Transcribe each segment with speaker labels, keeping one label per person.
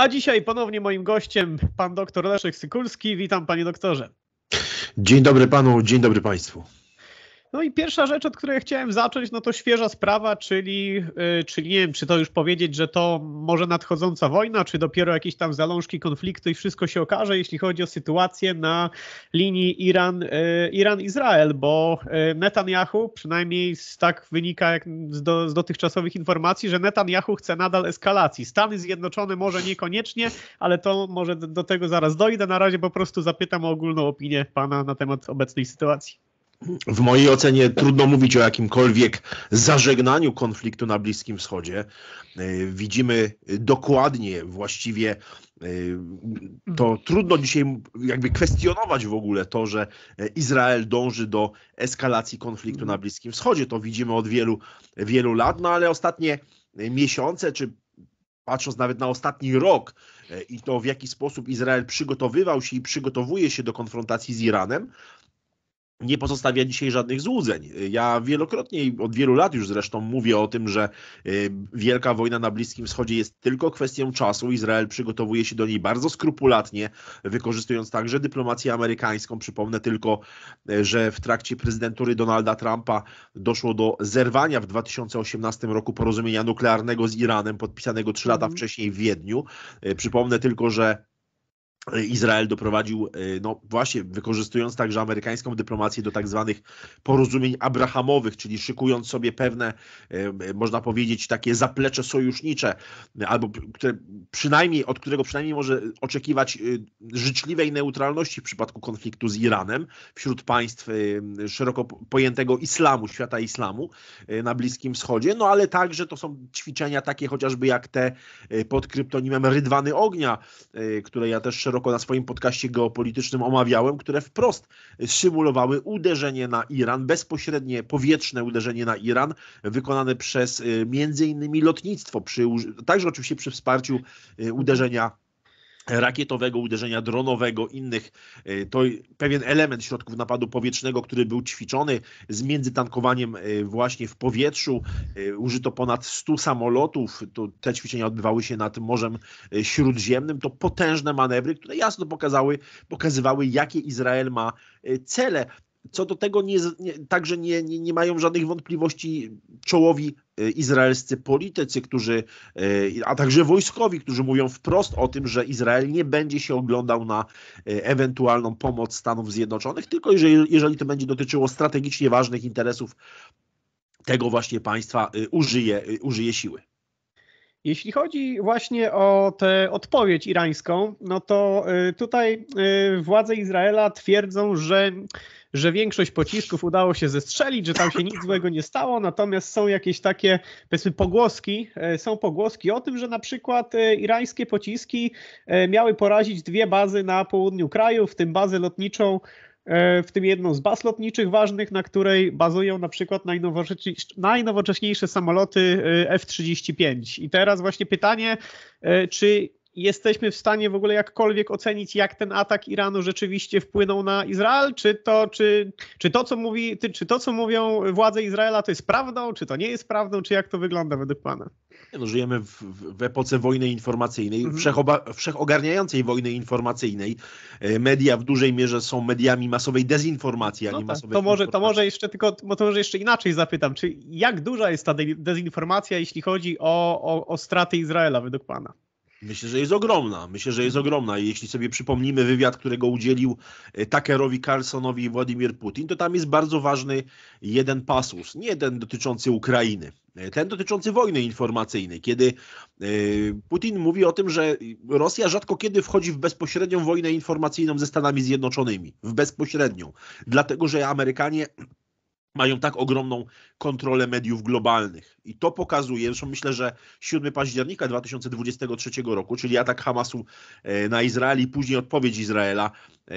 Speaker 1: A dzisiaj ponownie moim gościem pan doktor Leszek Sykulski. Witam panie doktorze.
Speaker 2: Dzień dobry panu, dzień dobry państwu.
Speaker 1: No i pierwsza rzecz, od której chciałem zacząć, no to świeża sprawa, czyli, y, czyli nie wiem, czy to już powiedzieć, że to może nadchodząca wojna, czy dopiero jakieś tam zalążki konfliktu i wszystko się okaże, jeśli chodzi o sytuację na linii Iran, y, Iran-Izrael, bo y, Netanyahu, przynajmniej tak wynika jak z, do, z dotychczasowych informacji, że Netanyahu chce nadal eskalacji. Stany Zjednoczone może niekoniecznie, ale to może do, do tego zaraz dojdę. Na razie po prostu zapytam o ogólną opinię pana na temat obecnej sytuacji. W
Speaker 2: mojej ocenie trudno mówić o jakimkolwiek zażegnaniu konfliktu na Bliskim Wschodzie. E, widzimy dokładnie, właściwie e, to mhm. trudno dzisiaj jakby kwestionować w ogóle to, że e, Izrael dąży do eskalacji konfliktu na mhm. Bliskim Wschodzie. To widzimy od wielu, wielu lat, no ale ostatnie miesiące, czy patrząc nawet na ostatni rok i to w jaki sposób Izrael przygotowywał się i przygotowuje się do konfrontacji z Iranem, nie pozostawia dzisiaj żadnych złudzeń. Ja wielokrotnie od wielu lat już zresztą mówię o tym, że y, wielka wojna na Bliskim Wschodzie jest tylko kwestią czasu. Izrael przygotowuje się do niej bardzo skrupulatnie, wykorzystując także dyplomację amerykańską. Przypomnę tylko, y, że w trakcie prezydentury Donalda Trumpa doszło do zerwania w 2018 roku porozumienia nuklearnego z Iranem, podpisanego trzy lata mm. wcześniej w Wiedniu. Y, przypomnę tylko, że Izrael doprowadził, e, no właśnie, wykorzystując także amerykańską dyplomację do tak zwanych porozumień abrahamowych, czyli szykując sobie pewne, e, e, można powiedzieć, takie zaplecze sojusznicze, albo które przynajmniej, od którego przynajmniej może oczekiwać życzliwej neutralności w przypadku konfliktu z Iranem wśród państw szeroko pojętego islamu, świata islamu na Bliskim Wschodzie, no ale także to są ćwiczenia takie chociażby jak te pod kryptonimem Rydwany Ognia, które ja też szeroko na swoim podcaście geopolitycznym omawiałem, które wprost symulowały uderzenie na Iran, bezpośrednie powietrzne uderzenie na Iran, wykonane przez y, między innymi lotnictwo, przy, także oczywiście przy wsparciu y, uderzenia rakietowego, uderzenia dronowego, innych, y, to pewien element środków napadu powietrznego, który był ćwiczony z międzytankowaniem y, właśnie w powietrzu. Y, użyto ponad 100 samolotów, to te ćwiczenia odbywały się nad Morzem Śródziemnym. To potężne manewry, które jasno pokazały, pokazywały, jakie Izrael ma cele co do tego nie, nie, także nie, nie, nie mają żadnych wątpliwości czołowi y, izraelscy politycy, którzy, y, a także wojskowi, którzy mówią wprost o tym, że Izrael nie będzie się oglądał na y, ewentualną pomoc Stanów Zjednoczonych, tylko jeżeli, jeżeli to będzie dotyczyło strategicznie ważnych interesów tego właśnie państwa, użyje, użyje siły.
Speaker 1: Jeśli chodzi właśnie o tę odpowiedź irańską, no to y, tutaj y, władze Izraela twierdzą, że, że większość pocisków udało się zestrzelić, że tam się nic złego nie stało, natomiast są jakieś takie powiedzmy pogłoski, y, są pogłoski o tym, że na przykład irańskie pociski miały porazić dwie bazy na południu kraju, w tym bazę lotniczą E, w tym jedną z baz lotniczych ważnych, na której bazują na przykład najnowocześniejsze samoloty e, F-35. I teraz właśnie pytanie, e, czy jesteśmy w stanie w ogóle jakkolwiek ocenić, jak ten atak Iranu rzeczywiście wpłynął na Izrael? Czy to, czy, czy to, co mówi, czy to, co mówią władze Izraela, to jest prawdą, czy to nie jest prawdą, czy jak to wygląda według Pana? No,
Speaker 2: żyjemy w, w, epoce wojny informacyjnej, mhm. wszechoba, wszechogarniającej wojny informacyjnej. E, media w dużej mierze są mediami masowej dezinformacji, a no nie tak. masowej
Speaker 1: to może, to może jeszcze tylko, no to może jeszcze inaczej zapytam, czy jak duża jest ta dezinformacja, jeśli chodzi o, o, o straty Izraela według Pana?
Speaker 2: Myślę, że jest ogromna. Myślę, że jest mhm. ogromna. Jeśli sobie przypomnimy wywiad, którego udzielił e, Takerowi Carlsonowi Władimir Putin, to tam jest bardzo ważny jeden pasus, nie jeden dotyczący Ukrainy, E, ten dotyczący wojny informacyjnej, kiedy e, Putin mówi o tym, że Rosja rzadko kiedy wchodzi w bezpośrednią wojnę informacyjną ze Stanami Zjednoczonymi, w bezpośrednią, dlatego że Amerykanie mają tak ogromną kontrolę mediów globalnych. I to pokazuje, zresztą myślę, że 7 października 2023 roku, czyli atak Hamasu e, na Izrael i później odpowiedź Izraela,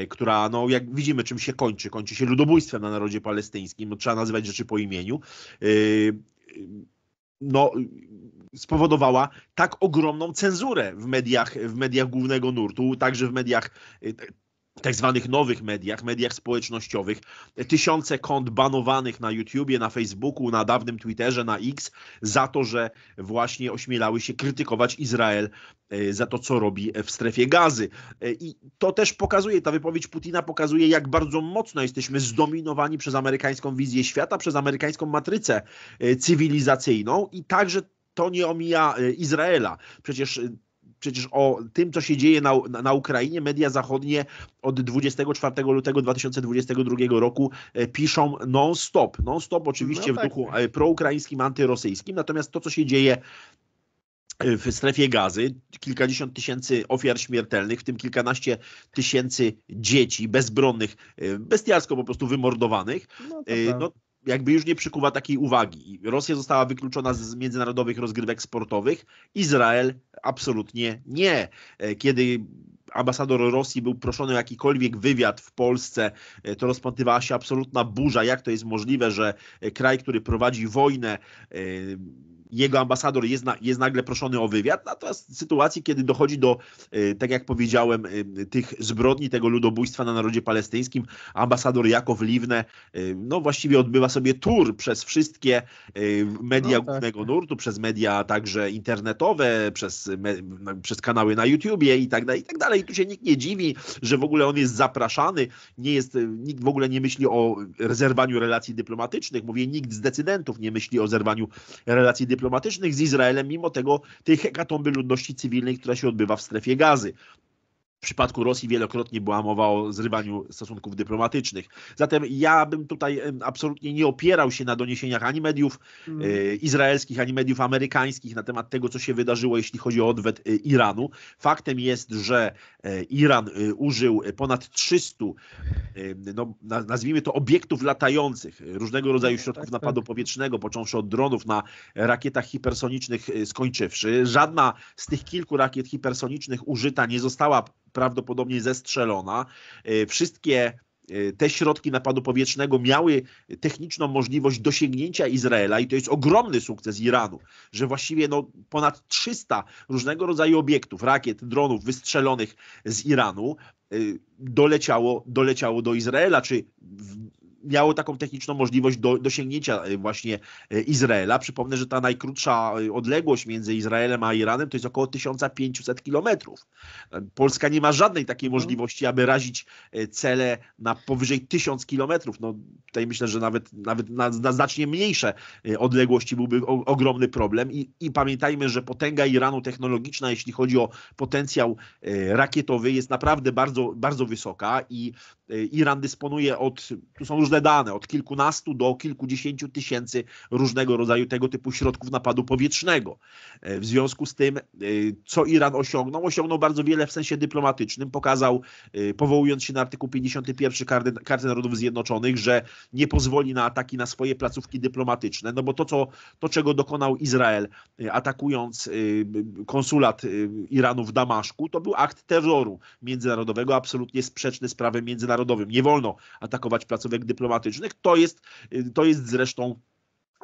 Speaker 2: która, no jak widzimy, czym się kończy. Kończy się ludobójstwem na narodzie palestyńskim, no, trzeba nazywać rzeczy po imieniu no, spowodowała tak ogromną cenzurę w mediach, w mediach głównego nurtu, także w mediach y, tak zwanych nowych mediach, mediach społecznościowych, tysiące kont banowanych na YouTubie, na Facebooku, na dawnym Twitterze, na X za to, że właśnie ośmielały się krytykować Izrael e, za to, co robi w strefie gazy. E, I to też pokazuje, ta wypowiedź Putina pokazuje, jak bardzo mocno jesteśmy zdominowani przez amerykańską wizję świata, przez amerykańską matrycę e, cywilizacyjną i także to nie omija Izraela. Przecież Przecież o tym, co się dzieje na, na Ukrainie, media zachodnie od 24 lutego 2022 roku e, piszą non-stop. Non-stop oczywiście no tak. w duchu e, proukraińskim, antyrosyjskim. Natomiast to, co się dzieje e, w strefie gazy, kilkadziesiąt tysięcy ofiar śmiertelnych, w tym kilkanaście tysięcy dzieci bezbronnych, bestialsko po prostu wymordowanych. No, no jakby już nie przykuwa takiej uwagi. Rosja została wykluczona z międzynarodowych rozgrywek sportowych, Izrael absolutnie nie. E, kiedy ambasador Rosji był proszony o jakikolwiek wywiad w Polsce, e, to rozpatrywała się absolutna burza, jak to jest możliwe, że e, kraj, który prowadzi wojnę, jego ambasador jest, na, jest nagle proszony o wywiad, natomiast w sytuacji, kiedy dochodzi do, e, tak jak powiedziałem, e, tych zbrodni, tego ludobójstwa na narodzie palestyńskim, ambasador Jakow Liwne, e, no właściwie odbywa sobie tour przez wszystkie media no, tak. głównego tak. nurtu, przez media także internetowe, przez, me, przez kanały na YouTubie i tak dalej, i tak dalej. I tu się nikt nie dziwi, że w ogóle on jest zapraszany, nie jest, nikt w ogóle nie myśli o zerwaniu relacji dyplomatycznych, mówię, nikt z decydentów nie myśli o zerwaniu relacji dyplomatycznych, dyplomatycznych z Izraelem, mimo tego tej hekatomby ludności cywilnej, która się odbywa w strefie gazy. W przypadku Rosji wielokrotnie była mowa o zrywaniu stosunków dyplomatycznych. Zatem ja bym tutaj absolutnie nie opierał się na doniesieniach ani mediów mm. E, izraelskich, ani mediów amerykańskich na temat tego, co się wydarzyło, jeśli chodzi o odwet e, Iranu. Faktem jest, że e, Iran użył ponad 300, no, nazwijmy to, obiektów latających, różnego rodzaju tak, tak, środków tak. napadu powietrznego, począwszy od dronów na rakietach hipersonicznych, skończywszy. Żadna z tych kilku rakiet hipersonicznych użyta nie została prawdopodobnie zestrzelona. E, wszystkie e, te środki napadu powietrznego miały techniczną możliwość dosięgnięcia Izraela i to jest ogromny sukces Iranu, że właściwie no ponad 300 różnego rodzaju obiektów, rakiet, dronów wystrzelonych z Iranu e, doleciało, doleciało do Izraela, czy miało taką techniczną możliwość do, dosięgnięcia e, właśnie e, Izraela. Przypomnę, że ta najkrótsza e, odległość między Izraelem a Iranem to jest około 1500 kilometrów. Polska nie ma żadnej takiej mhm. możliwości, aby razić cele na powyżej 1000 kilometrów. No, tutaj myślę, że nawet, nawet na, na znacznie mniejsze odległości byłby o, ogromny problem. I, I pamiętajmy, że potęga Iranu technologiczna, jeśli chodzi o potencjał rakietowy, jest naprawdę bardzo, bardzo wysoka i E, Iran dysponuje od, tu są różne dane, od kilkunastu do kilkudziesięciu tysięcy różnego rodzaju tego typu środków napadu powietrznego. E, w związku z tym, e, co Iran osiągnął? Osiągnął bardzo wiele w sensie dyplomatycznym. Pokazał, powołując się na artykuł 51 Karty, Karty Narodów Zjednoczonych, że nie pozwoli na ataki na swoje placówki dyplomatyczne, no bo to, co, to czego dokonał Izrael, atakując konsulat Iranu w Damaszku, to był akt terroru międzynarodowego, absolutnie sprzeczny z prawem międzynarodowym narodowym Nie wolno atakować placówek dyplomatycznych. To jest, y, to jest zresztą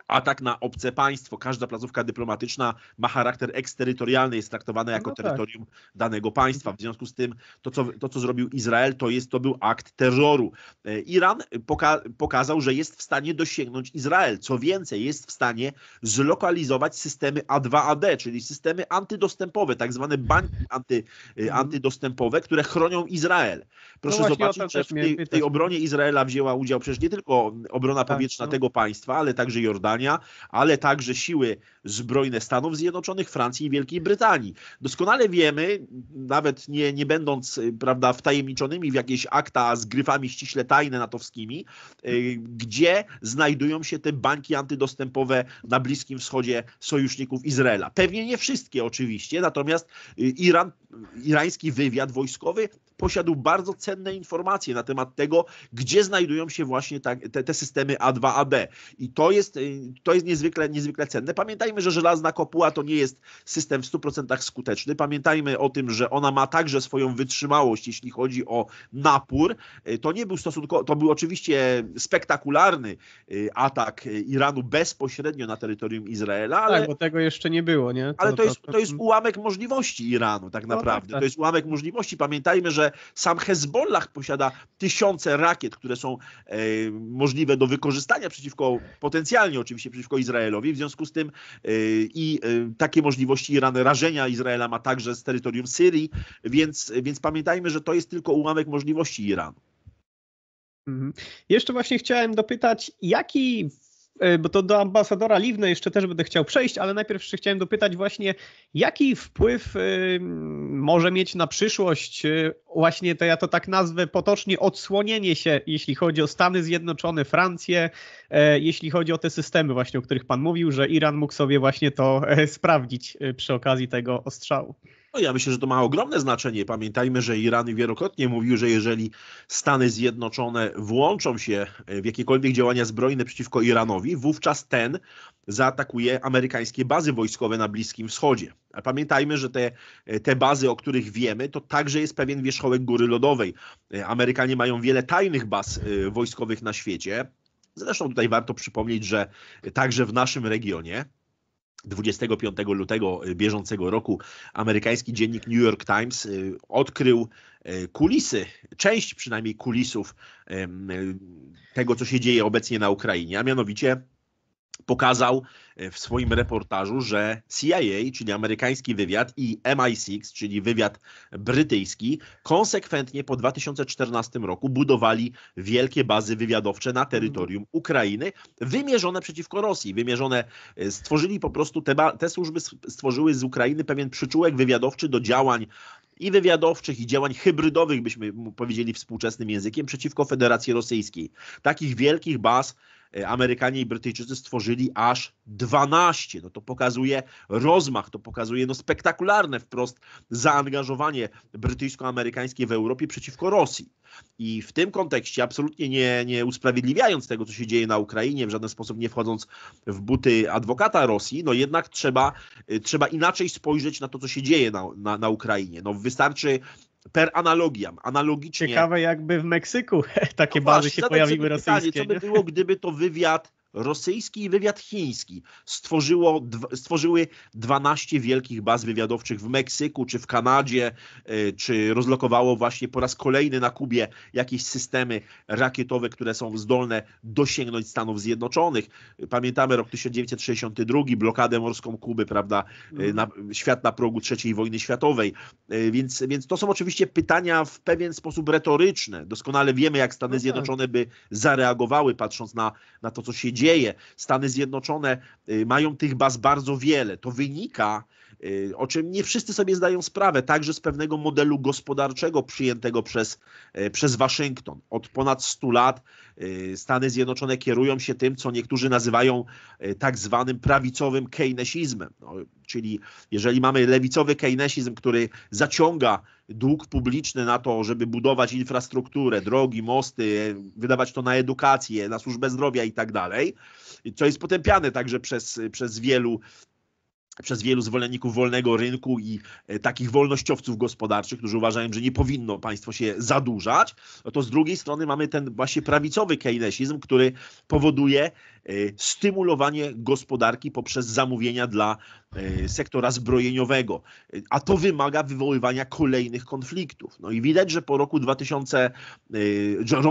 Speaker 2: atak na obce państwo. Każda placówka dyplomatyczna ma charakter eksterytorialny, jest traktowana jako no tak. terytorium danego państwa. W związku z tym to, co, to, co zrobił Izrael, to, jest, to był akt terroru. E, Iran poka pokazał, że jest w stanie dosięgnąć Izrael. Co więcej, jest w stanie zlokalizować systemy A2AD, czyli systemy antydostępowe, tak zwane bańki anty, e, mhm. antydostępowe, które chronią Izrael. Proszę no zobaczyć, że w tej, w tej, obronie Izraela wzięła udział przecież nie tylko obrona tak, powietrzna tak, no. tego państwa, ale także Jordania, Jordania, ale także siły zbrojne Stanów Zjednoczonych, Francji i Wielkiej Brytanii. Doskonale wiemy, nawet nie, nie będąc y, prawda, wtajemniczonymi w jakieś akta z gryfami ściśle tajne natowskimi, y, gdzie znajdują się te banki antydostępowe na Bliskim Wschodzie sojuszników Izraela. Pewnie nie wszystkie oczywiście, natomiast y, Iran, irański wywiad wojskowy posiadł bardzo cenne informacje na temat tego, gdzie znajdują się właśnie tak, te, te systemy A2, AB. I to jest to jest niezwykle, niezwykle cenne. Pamiętajmy, że żelazna kopuła to nie jest system w 100% skuteczny. Pamiętajmy o tym, że ona ma także swoją wytrzymałość, jeśli chodzi o napór. Y, to nie był stosunkowo, to był oczywiście spektakularny y, atak Iranu bezpośrednio na terytorium Izraela. Ale, tak, bo
Speaker 1: tego jeszcze nie było, nie? To, ale to jest,
Speaker 2: to jest ułamek możliwości Iranu tak no naprawdę. No tak, tak. To jest ułamek możliwości. Pamiętajmy, że sam Hezbollah posiada tysiące rakiet, które są e, możliwe do wykorzystania przeciwko potencjalnie czym oczywiście przeciwko Izraelowi, w związku z tym y, i y, takie możliwości Iran rażenia Izraela ma także z terytorium Syrii, więc, więc pamiętajmy, że to jest tylko ułamek
Speaker 1: możliwości Iranu. Mhm. Jeszcze właśnie chciałem dopytać, jaki Y, bo to do ambasadora Liwne jeszcze też będę chciał przejść, ale najpierw jeszcze chciałem dopytać właśnie, jaki wpływ y, może mieć na przyszłość y, właśnie, to ja to tak nazwę potocznie, odsłonienie się, jeśli chodzi o Stany Zjednoczone, Francję, jeśli chodzi o te systemy właśnie, o których pan mówił, że Iran mógł sobie właśnie to e, sprawdzić przy okazji tego ostrzału.
Speaker 2: No ja myślę, że to ma ogromne znaczenie. Pamiętajmy, że Iran wielokrotnie mówił, że jeżeli Stany Zjednoczone włączą się w jakiekolwiek działania zbrojne przeciwko Iranowi, wówczas ten zaatakuje amerykańskie bazy wojskowe na Bliskim Wschodzie. A pamiętajmy, że te, te bazy, o których wiemy, to także jest pewien wierzchołek góry lodowej. Amerykanie mają wiele tajnych baz y, wojskowych na świecie. Zresztą tutaj warto przypomnieć, że także w naszym regionie 25 lutego y, bieżącego roku amerykański dziennik New York Times y, odkrył y, kulisy, część przynajmniej kulisów tego, co się dzieje obecnie na Ukrainie, a mianowicie pokazał e, w swoim reportażu, że CIA, czyli amerykański wywiad, i MI6, czyli wywiad brytyjski, konsekwentnie po 2014 roku budowali wielkie bazy wywiadowcze na terytorium Ukrainy, wymierzone przeciwko Rosji, wymierzone, e, stworzyli po prostu, te, te służby stworzyły z Ukrainy pewien przyczółek wywiadowczy do działań i wywiadowczych, i działań hybrydowych, byśmy powiedzieli współczesnym językiem, przeciwko Federacji Rosyjskiej. Takich wielkich baz E, Amerykanie i Brytyjczycy stworzyli aż 12. No to pokazuje rozmach, to pokazuje no spektakularne wprost zaangażowanie brytyjsko-amerykańskie w Europie przeciwko Rosji. I w tym kontekście, absolutnie nie, nie usprawiedliwiając tego, co się dzieje na Ukrainie, w żaden sposób nie wchodząc w buty adwokata Rosji, no jednak trzeba, e, trzeba inaczej spojrzeć na to, co się dzieje na, na, na Ukrainie. No wystarczy per analogiam, analogicznie. Ciekawe
Speaker 1: jakby w Meksyku takie no bazy właśnie, się pojawiły rosyjskie. Pytanie, co by było,
Speaker 2: gdyby to wywiad rosyjski i wywiad chiński stworzyło, stworzyły 12 wielkich baz wywiadowczych w Meksyku czy w Kanadzie, y, czy rozlokowało właśnie po raz kolejny na Kubie jakieś systemy rakietowe, które są zdolne dosięgnąć Stanów Zjednoczonych. Pamiętamy rok 1962, blokadę morską Kuby, prawda, y, mhm. na, świat na progu III wojny światowej. Y, więc, więc to są oczywiście pytania w pewien sposób retoryczne. Doskonale wiemy, jak Stany no tak. Zjednoczone by zareagowały, patrząc na, na to, co się dzieje dzieje. Stany Zjednoczone y, mają tych baz bardzo wiele. To wynika Y, o czym nie wszyscy sobie zdają sprawę, także z pewnego modelu gospodarczego przyjętego przez, y, przez Waszyngton. Od ponad 100 lat y, Stany Zjednoczone kierują się tym, co niektórzy nazywają tak zwanym prawicowym keynesizmem. No, czyli jeżeli mamy lewicowy keynesizm, który zaciąga dług publiczny na to, żeby budować infrastrukturę, drogi, mosty, wydawać to na edukację, na służbę zdrowia i tak dalej, co jest potępiane także przez, przez wielu przez wielu zwolenników wolnego rynku i e, takich wolnościowców gospodarczych, którzy uważają, że nie powinno państwo się zadłużać, no to z drugiej strony mamy ten właśnie prawicowy keynesizm, który powoduje, E, stymulowanie gospodarki poprzez zamówienia dla e, sektora zbrojeniowego, e, a to wymaga wywoływania kolejnych konfliktów. No i widać, że po roku 2000,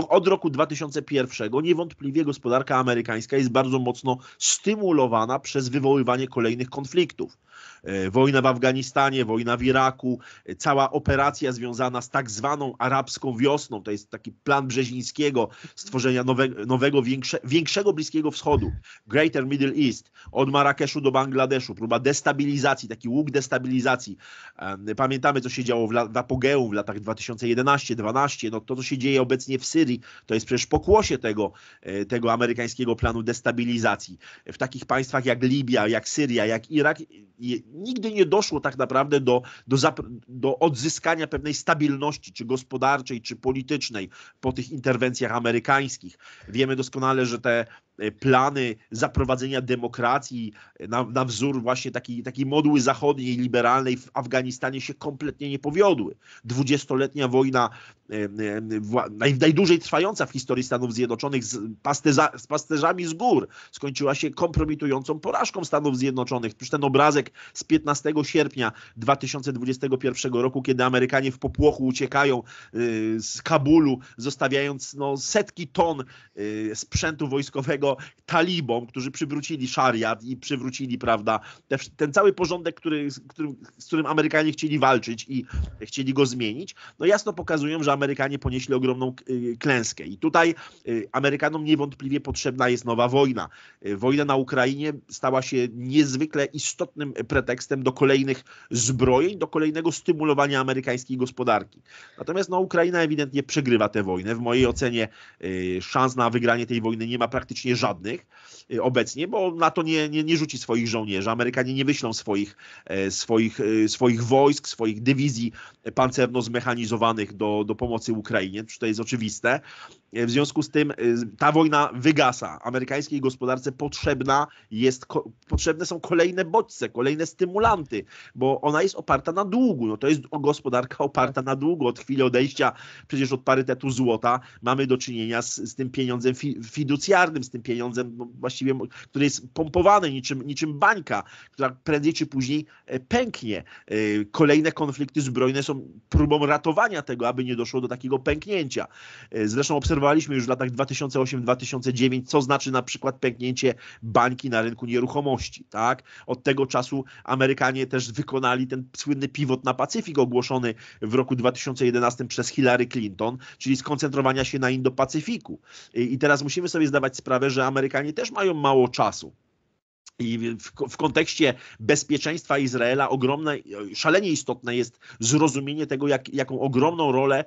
Speaker 2: od roku 2001 niewątpliwie gospodarka amerykańska jest bardzo mocno stymulowana przez wywoływanie kolejnych konfliktów. E, wojna w Afganistanie, wojna w Iraku, e, cała operacja związana z tak zwaną arabską wiosną, to jest taki plan Brzezińskiego stworzenia nowe, nowego, większe, większego Bliskiego Wschodu, Greater Middle East, od Marrakeszu do Bangladeszu, próba destabilizacji, taki łuk destabilizacji. Pamiętamy, co się działo w, w apogeum w latach 2011-12, no to, co się dzieje obecnie w Syrii, to jest przecież pokłosie tego, e, tego amerykańskiego planu destabilizacji. W takich państwach jak Libia, jak Syria, jak Irak nigdy nie doszło tak naprawdę do, do, do odzyskania pewnej stabilności, czy gospodarczej, czy politycznej po tych interwencjach amerykańskich. Wiemy doskonale, że te e, plany zaprowadzenia demokracji e, na, na wzór właśnie takiej, taki modły zachodniej, liberalnej w Afganistanie się kompletnie nie powiodły. Dwudziestoletnia wojna, e, naj, najdłużej trwająca w historii Stanów Zjednoczonych z, pasterza, z pasterzami z gór, skończyła się kompromitującą porażką Stanów Zjednoczonych. Przecież ten obrazek z 15 sierpnia 2021 roku, kiedy Amerykanie w popłochu uciekają y, z Kabulu, zostawiając no, setki ton y, sprzętu wojskowego talibom, którzy przywrócili szariat i przywrócili, prawda, ten cały porządek, który, z którym Amerykanie chcieli walczyć i chcieli go zmienić, no jasno pokazują, że Amerykanie ponieśli ogromną y, klęskę. I tutaj Amerykanom niewątpliwie potrzebna jest nowa wojna. Wojna na Ukrainie stała się niezwykle istotnym pretekstem do kolejnych zbrojeń, do kolejnego stymulowania amerykańskiej gospodarki. Natomiast no, Ukraina ewidentnie przegrywa tę wojnę. W mojej ocenie y, szans na wygranie tej wojny nie ma praktycznie żadnych y, obecnie, bo NATO nie, nie, nie rzuci swoich żołnierzy. Amerykanie nie wyślą swoich, e, swoich, e, swoich wojsk, swoich dywizji pancerno-zmechanizowanych do, do pomocy Ukrainie. To jest oczywiste. E, w związku z tym e, ta wojna wygasa. Amerykańskiej gospodarce potrzebna jest, potrzebne są kolejne bodźce, kolejne stymulanty, bo ona jest oparta na długu. No to jest gospodarka oparta na długu. Od chwili odejścia przecież od parytetu złota mamy do czynienia z, z tym pieniądzem fi, fiducjarnym, z tym pieniądzem właściwie, który jest pompowany niczym, niczym bańka, która prędzej czy później e, pęknie. Kolejne konflikty zbrojne są próbą ratowania tego, aby nie doszło do takiego pęknięcia. Zresztą obserwujemy obserwowaliśmy już w latach 2008-2009, co znaczy na przykład pęknięcie bańki na rynku nieruchomości. Tak? Od tego czasu Amerykanie też wykonali ten słynny pivot na Pacyfik ogłoszony w roku 2011 przez Hillary Clinton, czyli skoncentrowania się na Indo-Pacyfiku. I teraz musimy sobie zdawać sprawę, że Amerykanie też mają mało czasu. I w, w, kontekście bezpieczeństwa Izraela ogromne, szalenie istotne jest zrozumienie tego, jak, jaką ogromną rolę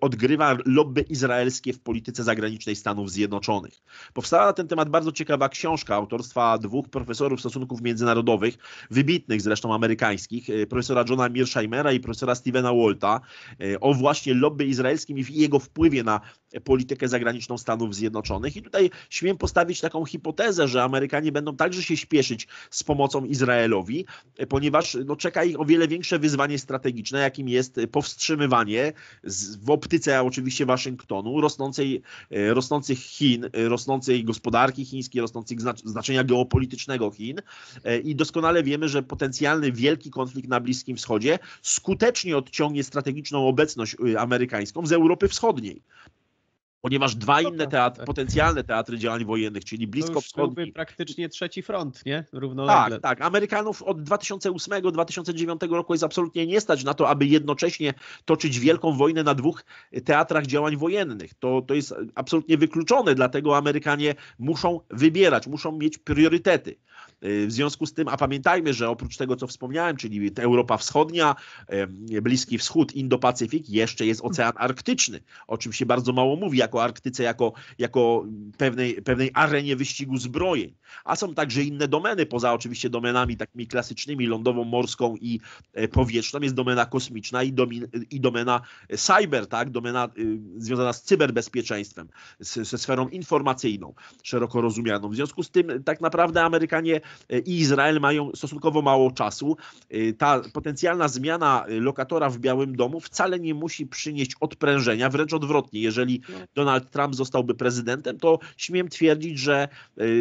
Speaker 2: odgrywa lobby izraelskie w polityce zagranicznej Stanów Zjednoczonych. Powstała na ten temat bardzo ciekawa książka autorstwa dwóch profesorów stosunków międzynarodowych, wybitnych zresztą amerykańskich, e, profesora Johna Mearsheimera i profesora Stevena Walta, e, o właśnie lobby izraelskim i jego wpływie na politykę zagraniczną Stanów Zjednoczonych. I tutaj śmiem postawić taką hipotezę, że Amerykanie będą także się śpieszyć z pomocą Izraelowi, ponieważ no, czeka ich o wiele większe wyzwanie strategiczne, jakim jest powstrzymywanie z, w optyce oczywiście Waszyngtonu rosnącej, e, rosnących Chin, e, rosnącej gospodarki chińskiej, rosnących znaczenia geopolitycznego Chin. E, I doskonale wiemy, że potencjalny wielki konflikt na Bliskim Wschodzie skutecznie odciągnie strategiczną obecność y, amerykańską z Europy Wschodniej. Ponieważ dwa no inne tak, teatry, tak. potencjalne teatry działań wojennych, czyli blisko wschodni. To byłby praktycznie trzeci front, nie? Równolegle. Tak, tak. Amerykanów od 2008-2009 roku jest absolutnie nie stać na to, aby jednocześnie toczyć wielką wojnę na dwóch teatrach działań wojennych. To, to jest absolutnie wykluczone, dlatego Amerykanie muszą wybierać, muszą mieć priorytety. W związku z tym, a pamiętajmy, że oprócz tego, co wspomniałem, czyli Europa Wschodnia, Bliski Wschód, Indo-Pacyfik, jeszcze jest Ocean Arktyczny, o czym się bardzo mało mówi, jako Arktyce, jako, jako pewnej, pewnej arenie wyścigu zbrojeń. A są także inne domeny, poza oczywiście domenami takimi klasycznymi, lądową, morską i e, powietrzną, jest domena kosmiczna i, domin, i domena e, cyber, tak? domena y, związana z cyberbezpieczeństwem, z, ze sferą informacyjną, szeroko rozumianą. W związku z tym tak naprawdę Amerykanie E, i Izrael mają stosunkowo mało czasu. E, ta potencjalna zmiana lokatora w Białym Domu wcale nie musi przynieść odprężenia, wręcz odwrotnie. Jeżeli no. Donald Trump zostałby prezydentem, to śmiem twierdzić, że e,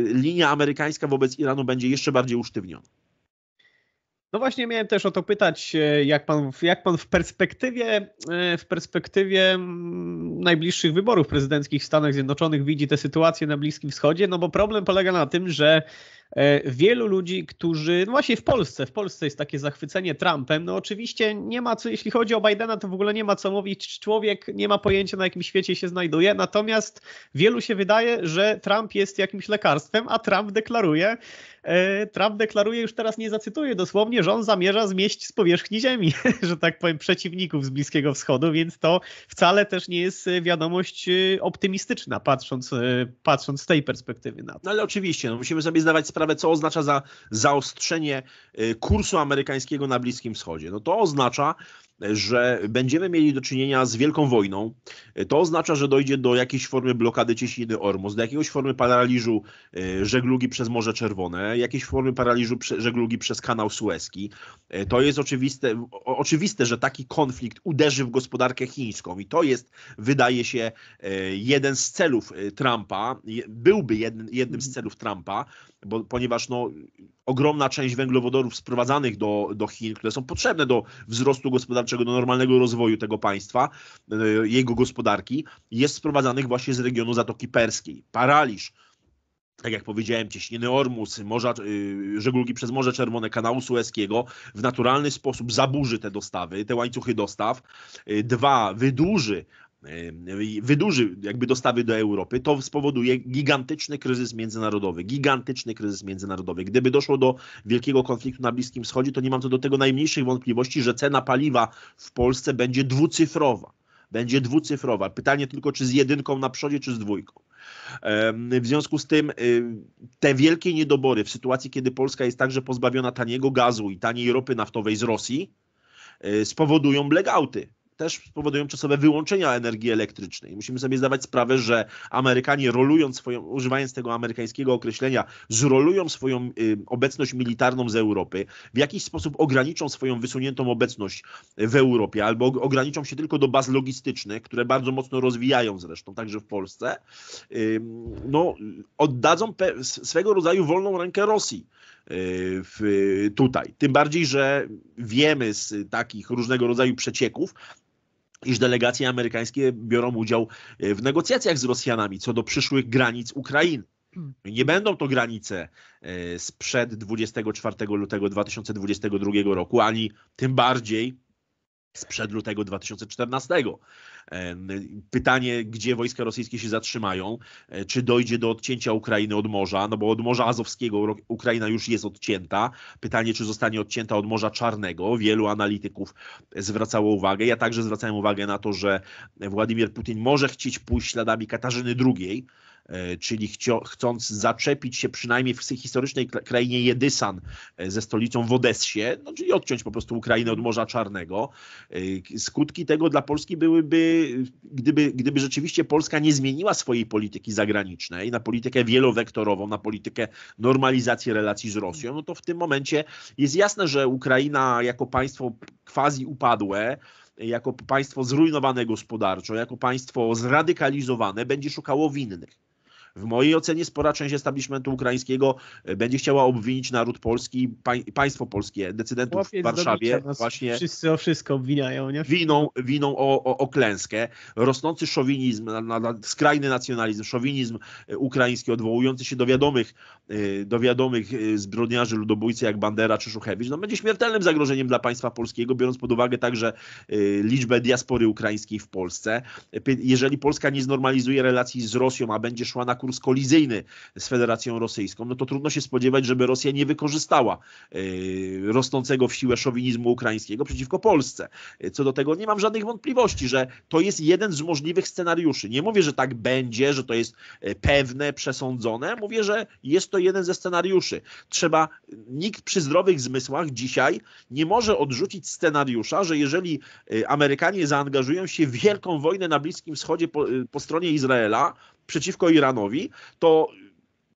Speaker 2: linia amerykańska wobec Iranu będzie jeszcze bardziej usztywniona.
Speaker 1: No właśnie miałem też o to pytać, jak pan, jak pan w perspektywie w perspektywie mm, najbliższych wyborów prezydenckich w Stanach Zjednoczonych widzi tę sytuację na Bliskim Wschodzie, no bo problem polega na tym, że E, wielu ludzi, którzy, no właśnie w Polsce, w Polsce jest takie zachwycenie Trumpem, no oczywiście nie ma co, jeśli chodzi o Bidena, to w ogóle nie ma co mówić, człowiek nie ma pojęcia na jakim świecie się znajduje, natomiast wielu się wydaje, że Trump jest jakimś lekarstwem, a Trump deklaruje, e, Trump deklaruje, już teraz nie zacytuję dosłownie, że on zamierza zmieść z powierzchni ziemi, że tak powiem, przeciwników z Bliskiego Wschodu, więc to wcale też nie jest e, wiadomość optymistyczna, patrząc, patrząc z tej perspektywy na to.
Speaker 2: No ale oczywiście, no musimy sobie zdawać sprawę, sprawę, co oznacza za zaostrzenie y, kursu amerykańskiego na Bliskim Wschodzie. No to oznacza, że będziemy mieli do czynienia z wielką wojną. To oznacza, że dojdzie do jakiejś formy blokady cieśniny Ormus, do jakiejś formy paraliżu e, żeglugi przez Morze Czerwone, jakiejś formy paraliżu żeglugi przez kanał Suezki. E, to jest oczywiste, oczywiste, że taki konflikt uderzy w gospodarkę chińską i to jest, wydaje się, e, jeden z celów Trumpa, byłby jednym, jednym z mhm. celów Trumpa, bo, ponieważ no, ogromna część węglowodorów sprowadzanych do, do Chin, które są potrzebne do wzrostu gospodarczego, gospodarczego, do normalnego rozwoju tego państwa, e, jego gospodarki, jest sprowadzanych właśnie z regionu Zatoki Perskiej. Paraliż tak jak powiedziałem, cieśniny Ormus, morza, e, żeglugi przez Morze Czerwone, kanału Sueskiego, w naturalny sposób zaburzy te dostawy, te łańcuchy dostaw. E, dwa, wydłuży wydłuży jakby dostawy do Europy, to spowoduje gigantyczny kryzys międzynarodowy. Gigantyczny kryzys międzynarodowy. Gdyby doszło do wielkiego konfliktu na Bliskim Wschodzie, to nie mam co do tego najmniejszych wątpliwości, że cena paliwa w Polsce będzie dwucyfrowa. Będzie dwucyfrowa. Pytanie tylko, czy z jedynką na przodzie, czy z dwójką. W związku z tym y, te wielkie niedobory w sytuacji, kiedy Polska jest także pozbawiona taniego gazu i taniej ropy naftowej z Rosji, y, spowodują blackouty też spowodują czasowe wyłączenia energii elektrycznej. Musimy sobie zdawać sprawę, że Amerykanie rolując swoją, używając tego amerykańskiego określenia, zrolują swoją y, obecność militarną z Europy, w jakiś sposób ograniczą swoją wysuniętą obecność w Europie, albo ograniczą się tylko do baz logistycznych, które bardzo mocno rozwijają zresztą, także w Polsce, y, no, oddadzą swego rodzaju wolną rękę Rosji w, tutaj. Tym bardziej, że wiemy z takich różnego rodzaju przecieków, iż delegacje amerykańskie biorą udział w negocjacjach z Rosjanami co do przyszłych granic Ukrainy. Hmm. Nie będą to granice e, sprzed 24 lutego 2022 roku, ani tym bardziej sprzed lutego 2014. Pytanie, gdzie wojska rosyjskie się zatrzymają, e, czy dojdzie do odcięcia Ukrainy od morza, no bo od Morza Azowskiego Ukraina już jest odcięta. Pytanie, czy zostanie odcięta od Morza Czarnego. Wielu analityków zwracało uwagę. Ja także zwracałem uwagę na to, że Władimir Putin może chcieć pójść śladami Katarzyny II, E, czyli chcio, chcąc zaczepić się przynajmniej w historycznej krainie Jedysan e, ze stolicą w Odessie, no, czyli odciąć po prostu Ukrainę od Morza Czarnego. E, skutki tego dla Polski byłyby, gdyby, gdyby rzeczywiście Polska nie zmieniła swojej polityki zagranicznej na politykę wielowektorową, na politykę normalizacji relacji z Rosją, no to w tym momencie jest jasne, że Ukraina jako państwo quasi upadłe, jako państwo zrujnowane gospodarczo, jako państwo zradykalizowane, będzie szukało winnych. W mojej ocenie spora część establishmentu ukraińskiego e, będzie chciała obwinić naród polski, państwo polskie, decydentów Chłopiec w Warszawie no, właśnie wszyscy o wszystko obwiniają, nie? Winą, winą o, o, o klęskę. Rosnący szowinizm, skrajny nacjonalizm, szowinizm e, ukraiński odwołujący się do wiadomych, e, do wiadomych zbrodniarzy, ludobójcy jak Bandera czy Szuchewicz, no będzie śmiertelnym zagrożeniem dla państwa polskiego, biorąc pod uwagę także liczbę diaspory ukraińskiej w Polsce. Jeżeli Polska nie znormalizuje relacji z Rosją, a będzie szła na kurs kolizyjny z Federacją Rosyjską, no to trudno się spodziewać, żeby Rosja nie wykorzystała e, rosnącego w siłę szowinizmu ukraińskiego przeciwko Polsce. E, co do tego nie mam żadnych wątpliwości, że to jest jeden z możliwych scenariuszy. Nie mówię, że tak będzie, że to jest e, pewne, przesądzone. Mówię, że jest to jeden ze scenariuszy. Trzeba, nikt przy zdrowych zmysłach dzisiaj nie może odrzucić scenariusza, że jeżeli Amerykanie zaangażują się w wielką wojnę na Bliskim Wschodzie po, po stronie Izraela, przeciwko Iranowi, to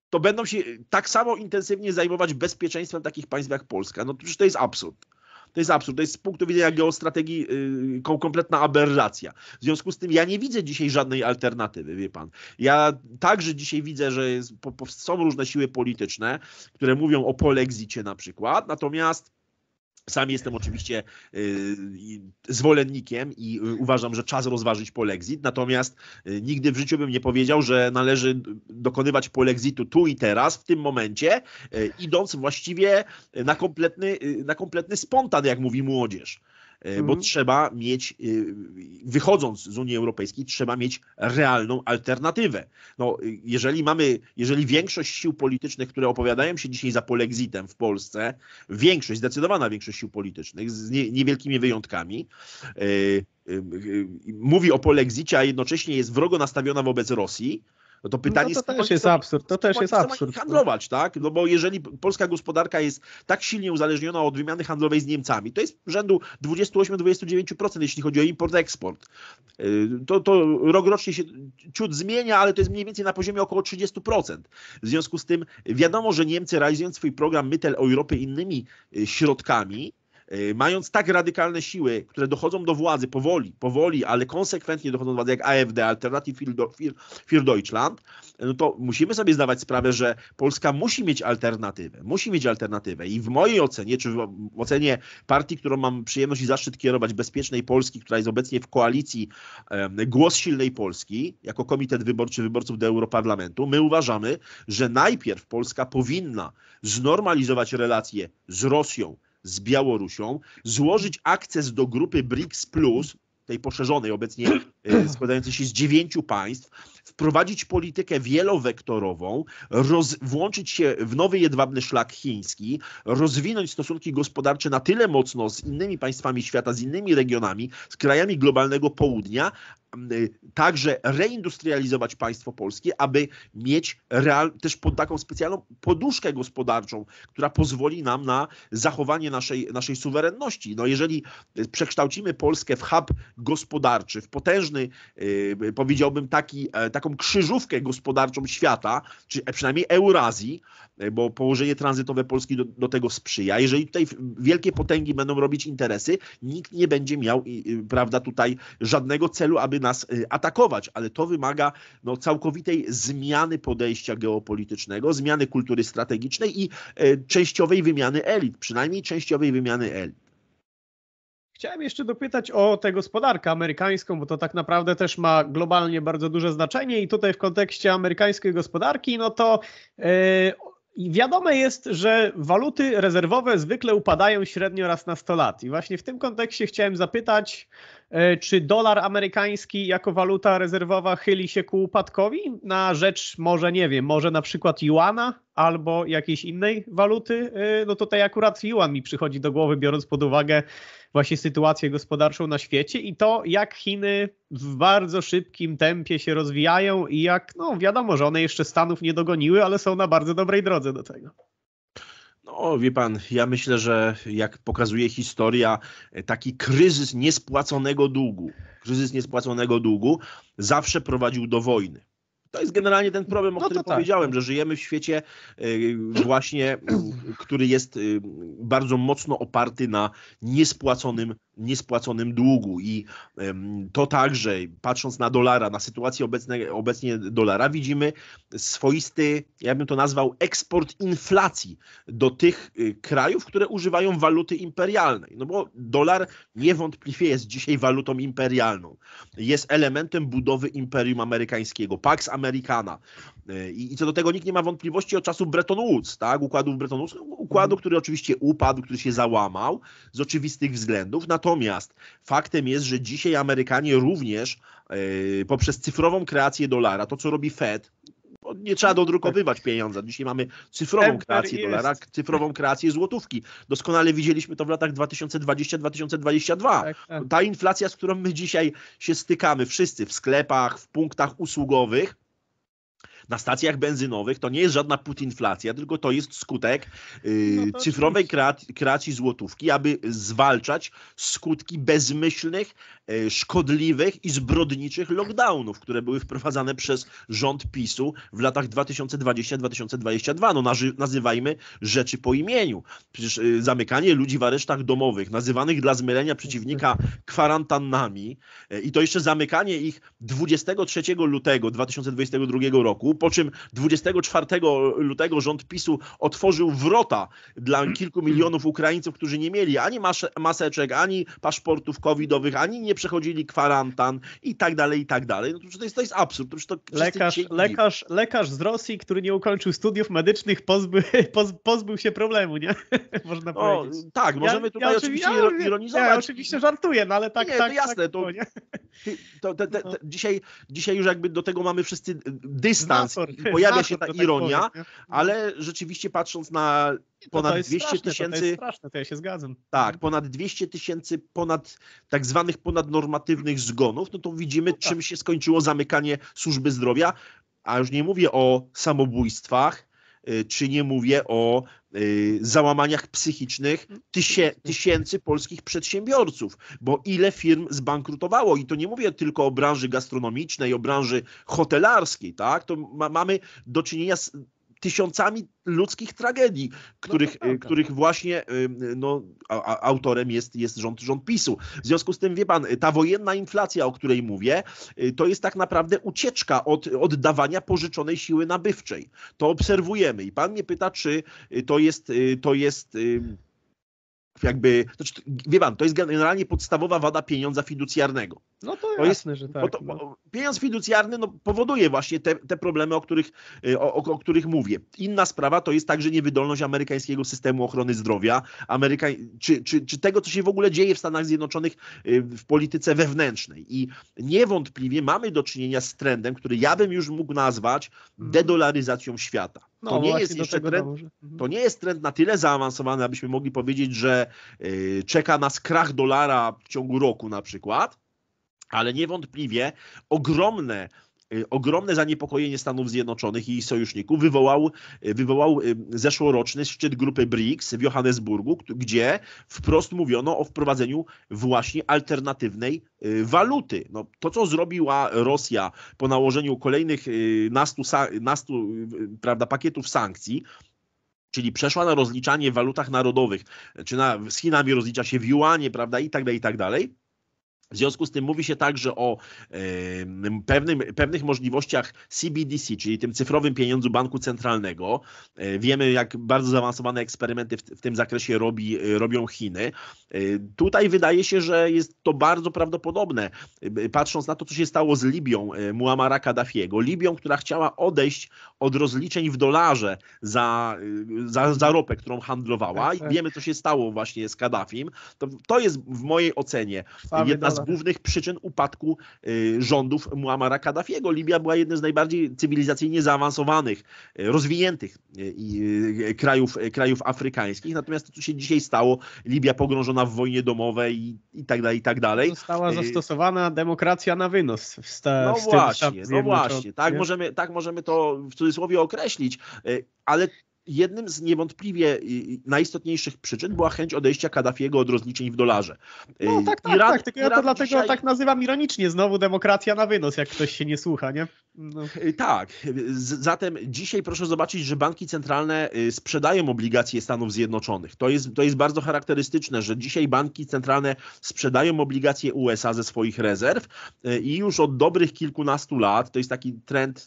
Speaker 2: to będą się tak samo intensywnie zajmować bezpieczeństwem takich państw jak Polska. No przecież to jest absurd. To jest absurd. To jest z punktu widzenia geostrategii yy, kompletna aberracja. W związku z tym ja nie widzę dzisiaj żadnej alternatywy, wie pan. Ja także dzisiaj widzę, że jest, po, po, są różne siły polityczne, które mówią o polexicie na przykład, natomiast sam jestem oczywiście y, zwolennikiem i y, uważam, że czas rozważyć polexit, natomiast y, nigdy w życiu bym nie powiedział, że należy dokonywać polexitu tu i teraz, w tym momencie, idąc właściwie na kompletny, na kompletny spontan, jak mówi młodzież. E, bo mm. trzeba mieć, e, wychodząc z Unii Europejskiej, trzeba mieć realną alternatywę. No, jeżeli mamy, jeżeli większość sił politycznych, które opowiadają się dzisiaj za polexitem w Polsce, większość, zdecydowana większość sił politycznych, z nie, niewielkimi wyjątkami, e, mówi o polexicie, a jednocześnie jest wrogo nastawiona wobec Rosji, no to no pytanie no to też jest
Speaker 1: absurd. To też jest absurd. handlować,
Speaker 2: tak? No bo jeżeli polska gospodarka jest tak silnie uzależniona od wymiany handlowej z Niemcami, to jest rzędu 28-29%, jeśli chodzi o import-eksport. Y, to, to rok rocznie się ciut zmienia, ale to jest mniej więcej na poziomie około 30%. W związku z tym wiadomo, że Niemcy realizując swój program Mytel Europy innymi y, środkami, E, mając tak radykalne siły, które dochodzą do władzy powoli, powoli, ale konsekwentnie dochodzą do władzy, jak AfD, Alternative für Deutschland, e, no to musimy sobie zdawać sprawę, że Polska musi mieć alternatywę. Musi mieć alternatywę. I w mojej ocenie, czy w ocenie partii, którą mam przyjemność i zaszczyt kierować, Bezpiecznej Polski, która jest obecnie w koalicji Głos Silnej Polski, jako Komitet Wyborczy Wyborców do Europarlamentu, my uważamy, że najpierw Polska powinna znormalizować relacje z Rosją, z Białorusią, złożyć akces do grupy BRICS, tej poszerzonej obecnie, e, składającej się z dziewięciu państw, wprowadzić politykę wielowektorową, roz, włączyć się w nowy jedwabny szlak chiński, rozwinąć stosunki gospodarcze na tyle mocno z innymi państwami świata, z innymi regionami, z krajami globalnego południa, Y, także reindustrializować państwo polskie, aby mieć real, też pod taką specjalną poduszkę gospodarczą, która pozwoli nam na zachowanie naszej, naszej suwerenności. No jeżeli przekształcimy Polskę w hub gospodarczy, w potężny, y, powiedziałbym taki, e, taką krzyżówkę gospodarczą świata, czy przynajmniej Eurazji, E, bo położenie tranzytowe Polski do, do, tego sprzyja. Jeżeli tutaj wielkie potęgi będą robić interesy, nikt nie będzie miał, prawda, tutaj żadnego celu, aby nas e, atakować, ale to wymaga no, całkowitej zmiany podejścia geopolitycznego, zmiany kultury strategicznej i e, częściowej wymiany elit, przynajmniej częściowej wymiany elit.
Speaker 1: Chciałem jeszcze dopytać o tę gospodarkę amerykańską, bo to tak naprawdę też ma globalnie bardzo duże znaczenie i tutaj w kontekście amerykańskiej gospodarki, no to yy i wiadome jest, że waluty rezerwowe zwykle upadają średnio raz na 100 lat. I właśnie w tym kontekście chciałem zapytać, e, czy dolar amerykański jako waluta rezerwowa chyli się ku upadkowi na rzecz może, nie wiem, może na przykład juana? albo jakiejś innej waluty, y, no tutaj akurat yuan mi przychodzi do głowy, biorąc pod uwagę właśnie sytuację gospodarczą na świecie i to, jak Chiny w bardzo szybkim tempie się rozwijają i jak, no wiadomo, że one jeszcze Stanów nie dogoniły, ale są na bardzo dobrej drodze do tego.
Speaker 2: No, wie pan, ja myślę, że jak pokazuje historia, e, taki kryzys niespłaconego długu, kryzys niespłaconego długu zawsze prowadził do wojny to jest generalnie ten problem, o no którym tak. powiedziałem, że żyjemy w świecie y, właśnie, y, który jest y, bardzo mocno oparty na niespłaconym niespłaconym długu. I to także, patrząc na dolara, na sytuację obecne, obecnie dolara, widzimy swoisty, ja bym to nazwał, eksport inflacji do tych y, krajów, które używają waluty imperialnej. No bo dolar niewątpliwie jest dzisiaj walutą imperialną. Jest elementem budowy imperium amerykańskiego, Pax Americana. Y, I, i co do tego nikt nie ma wątpliwości od czasu Bretton Woods, tak? układu Bretton Woods, no, układu, mhm. który oczywiście upadł, który się załamał z oczywistych względów. Natomiast Natomiast faktem jest, że dzisiaj Amerykanie również yy, poprzez cyfrową kreację dolara, to co robi Fed, nie trzeba dodrukowywać pieniądza. Dzisiaj mamy cyfrową kreację dolara, cyfrową kreację złotówki. Doskonale widzieliśmy to w latach 2020-2022. Ta inflacja, z którą my dzisiaj się stykamy, wszyscy w sklepach, w punktach usługowych, na stacjach benzynowych, to nie jest żadna putinflacja, tylko to jest skutek yy, no cyfrowej kreacji złotówki, aby zwalczać skutki bezmyślnych, E, szkodliwych i zbrodniczych lockdownów, które były wprowadzane przez rząd PiSu w latach 2020-2022. No nazywajmy rzeczy po imieniu. Przecież e, zamykanie ludzi w aresztach domowych, nazywanych dla zmylenia przeciwnika kwarantannami e, i to jeszcze zamykanie ich 23 lutego 2022 roku, po czym 24 lutego rząd PiSu otworzył wrota dla kilku milionów Ukraińców, którzy nie mieli ani maseczek, ani paszportów covidowych, ani nie przechodzili kwarantan i tak dalej, i tak dalej. No,
Speaker 1: to, jest, to jest absurd. To, to lekarz, lekarz, lekarz z Rosji, który nie ukończył studiów medycznych, pozby, poz, pozbył się problemu, nie? Można o, powiedzieć. Tak, możemy ja, tutaj ja oczywiście ja, ironizować. Ja oczywiście żartuję, no ale tak, nie, tak. To jasne, tak, to, to, te, te, no. te, dzisiaj,
Speaker 2: dzisiaj już jakby do tego mamy wszyscy dystans Zasor, pojawia się ta ironia, tak powiem, ale rzeczywiście patrząc na no ponad 200 tysięcy. straszne, to ja się zgadzam. Tak, ponad 200 tysięcy ponad tak zwanych ponadnormatywnych zgonów, no to widzimy, no tak. czym się skończyło zamykanie służby zdrowia. A już nie mówię o samobójstwach, y, czy nie mówię o y, załamaniach psychicznych mm, mm, mm. tysięcy polskich przedsiębiorców, bo ile firm zbankrutowało i to nie mówię tylko o branży gastronomicznej, o branży hotelarskiej, tak? To ma, mamy do czynienia z tysiącami ludzkich tragedii, no których, no których właśnie y, no, autorem jest, jest rząd, rząd PiSu. W związku z tym, wie pan, ta wojenna inflacja, o której mówię, y, to jest tak naprawdę ucieczka od oddawania pożyczonej siły nabywczej. To obserwujemy. I pan mnie pyta, czy to jest, to jest jakby, to znaczy, wie pan, to jest generalnie podstawowa wada pieniądza fiducjarnego.
Speaker 1: No to, to jest, że tak. To,
Speaker 2: no. Pieniądz fiducjarny no, powoduje właśnie te, te problemy, o których, y, o, o, o, których mówię. Inna sprawa to jest także niewydolność amerykańskiego systemu ochrony zdrowia, Ameryka, czy, czy, czy tego, co się w ogóle dzieje w Stanach Zjednoczonych y, w polityce wewnętrznej. I niewątpliwie mamy do czynienia z trendem, który ja bym już mógł nazwać mhm. dedolaryzacją świata no, to, nie jest jeszcze trend, mhm. to nie jest trend na tyle zaawansowany, abyśmy mogli powiedzieć, że yy, czeka nas krach dolara w ciągu roku na przykład, ale niewątpliwie ogromne Y, ogromne zaniepokojenie Stanów Zjednoczonych i ich sojuszników wywołał, y, wywołał y, zeszłoroczny szczyt grupy BRICS w Johannesburgu, gdzie wprost mówiono o wprowadzeniu właśnie alternatywnej waluty. No, to, co zrobiła Rosja po nałożeniu kolejnych nastu, nastu prawda, pakietów sankcji, czyli przeszła na rozliczanie w walutach narodowych, czy na, z Chinami rozlicza się w juanie, prawda, i tak dalej, i tak dalej w związku z tym mówi się także o pewnym, pewnych możliwościach CBDC, czyli tym cyfrowym pieniądzu banku centralnego. E, wiemy, jak bardzo zaawansowane eksperymenty w, w tym zakresie robi, robią Chiny. E, tutaj wydaje się, że jest to bardzo prawdopodobne, e, patrząc na to, co się stało z Libią Muamara Kaddafiego. Libią, która chciała odejść od rozliczeń w dolarze za, za, za ropę, którą handlowała. Tak, I tak. wiemy, co się stało właśnie z Kaddafim. To, to jest w mojej ocenie Samy jedna z głównych przyczyn upadku y, rządów Muamara Kaddafiego. Libia była jednym z najbardziej cywilizacyjnie zaawansowanych, y, rozwiniętych y, krajów, krajów afrykańskich. Natomiast to, co się dzisiaj stało, Libia pogrążona w wojnie
Speaker 1: domowej i, i tak dalej, i tak dalej. Została zastosowana demokracja na wynos. W sta, no w właśnie, no właśnie. Tak możemy,
Speaker 2: tak możemy to w cudzysłowie określić, ale jednym z niewątpliwie y, y, najistotniejszych przyczyn była chęć odejścia Kaddafiego od rozliczeń w dolarze. No y, tak, tak, Iran, tak, tylko ja to dlatego dzisiaj... tak
Speaker 1: nazywam ironicznie, znowu demokracja na wynos, jak ktoś się nie słucha, nie?
Speaker 2: No. Tak, zatem dzisiaj proszę zobaczyć, że banki centralne sprzedają obligacje Stanów Zjednoczonych. To jest, to jest bardzo charakterystyczne, że dzisiaj banki centralne sprzedają obligacje USA ze swoich rezerw i już od dobrych kilkunastu lat, to jest taki trend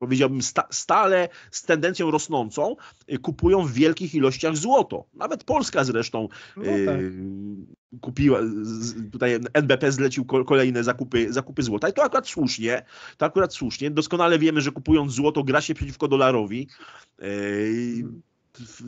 Speaker 2: powiedziałbym stale z tendencją rosnącą, y, kupują w wielkich ilościach złoto. Nawet Polska zresztą y, no tak. kupiła, tutaj NBP zlecił kolejne zakupy, zakupy złota i to akurat słusznie, to akurat słusznie. Doskonale wiemy, że kupując złoto gra się przeciwko dolarowi. Y, mhm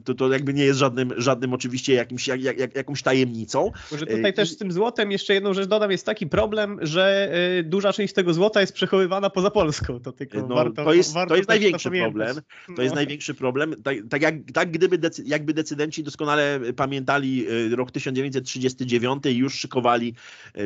Speaker 2: to, to jakby nie jest żadnym, żadnym oczywiście jakimś, jak, jak, jakąś tajemnicą.
Speaker 1: Może e, tutaj też z tym złotem jeszcze jedną rzecz dodam, jest taki problem, że e, duża część tego złota jest przechowywana poza Polską. To, tylko no, warto, to jest, warto to jest największy to problem. To no. jest
Speaker 2: największy problem. Tak, tak, jak, tak gdyby decy, jakby decydenci doskonale pamiętali e, rok 1939 i już szykowali,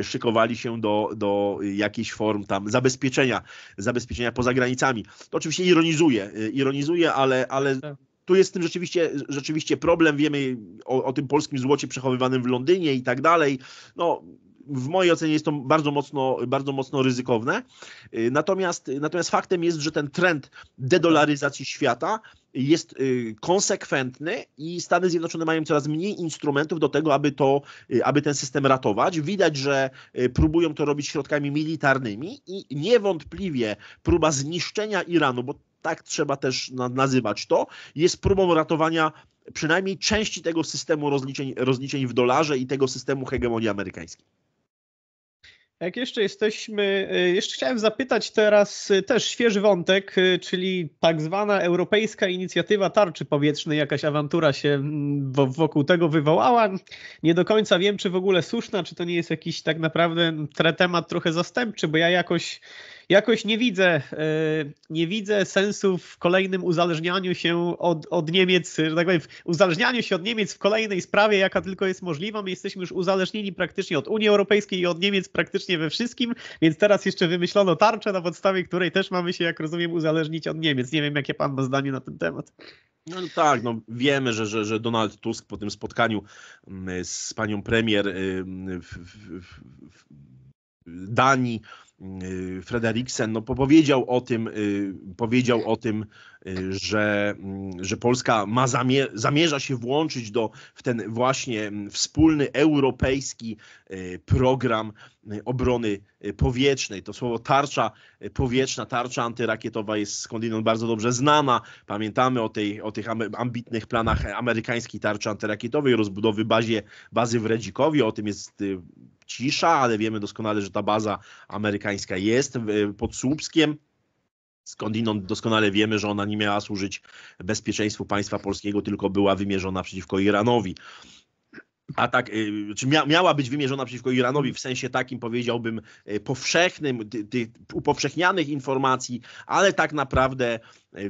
Speaker 2: szykowali się do, do jakichś form tam zabezpieczenia, zabezpieczenia poza granicami. To oczywiście ironizuje, ironizuje ale, ale tak tu jest z tym rzeczywiście, rzeczywiście problem. Wiemy o, o tym polskim złocie przechowywanym w Londynie i tak dalej. No, w mojej ocenie jest to bardzo mocno, bardzo mocno ryzykowne. Y, natomiast, natomiast faktem jest, że ten trend dedolaryzacji świata jest y, konsekwentny i Stany Zjednoczone mają coraz mniej instrumentów do tego, aby, to, y, aby ten system ratować. Widać, że próbują to robić środkami militarnymi i niewątpliwie próba zniszczenia Iranu, bo tak trzeba też nazywać to, jest próbą ratowania przynajmniej części tego systemu rozliczeń, rozliczeń w dolarze i tego systemu hegemonii amerykańskiej.
Speaker 1: Jak jeszcze jesteśmy, y, jeszcze chciałem zapytać teraz y, też świeży wątek, y, czyli tak zwana Europejska Inicjatywa Tarczy Powietrznej, jakaś awantura się mm, wokół tego wywołała. Nie do końca wiem, czy w ogóle słuszna, czy to nie jest jakiś tak naprawdę mm, temat trochę zastępczy, bo ja jakoś jakoś nie widzę, e, nie widzę sensu w kolejnym uzależnianiu się od, od Niemiec, że tak powiem, uzależnianiu się od Niemiec w kolejnej sprawie, jaka tylko jest możliwa. My jesteśmy już uzależnieni praktycznie od Unii Europejskiej i od Niemiec praktycznie we wszystkim, więc teraz jeszcze wymyślono tarczę, na podstawie której też mamy się, jak rozumiem, uzależnić od Niemiec. Nie wiem, jakie pan ma zdanie na ten temat. No,
Speaker 2: no tak, no wiemy, że, że, że Donald Tusk po tym spotkaniu mm, z panią premier w, w, w Danii Y, Frederiksen no, powiedział o tym, y, powiedział o tym że, mm, że Polska ma zamier zamierza się włączyć do, w ten właśnie mm, wspólny europejski y, program y, obrony y, powietrznej. To słowo tarcza powietrzna, tarcza antyrakietowa jest skądinąd bardzo dobrze znana. Pamiętamy o, tej, o tych ambitnych planach amerykańskiej tarczy antyrakietowej, rozbudowy bazie, bazy w Redzikowie. O tym jest cisza, ale wiemy doskonale, że ta baza amerykańska jest pod Słupskiem skądinąd doskonale wiemy, że ona nie miała służyć bezpieczeństwu państwa polskiego, tylko była wymierzona przeciwko Iranowi. A tak, y, czy mia, miała być wymierzona przeciwko Iranowi w sensie takim, powiedziałbym, y, powszechnym, tych ty, upowszechnianych informacji, ale tak naprawdę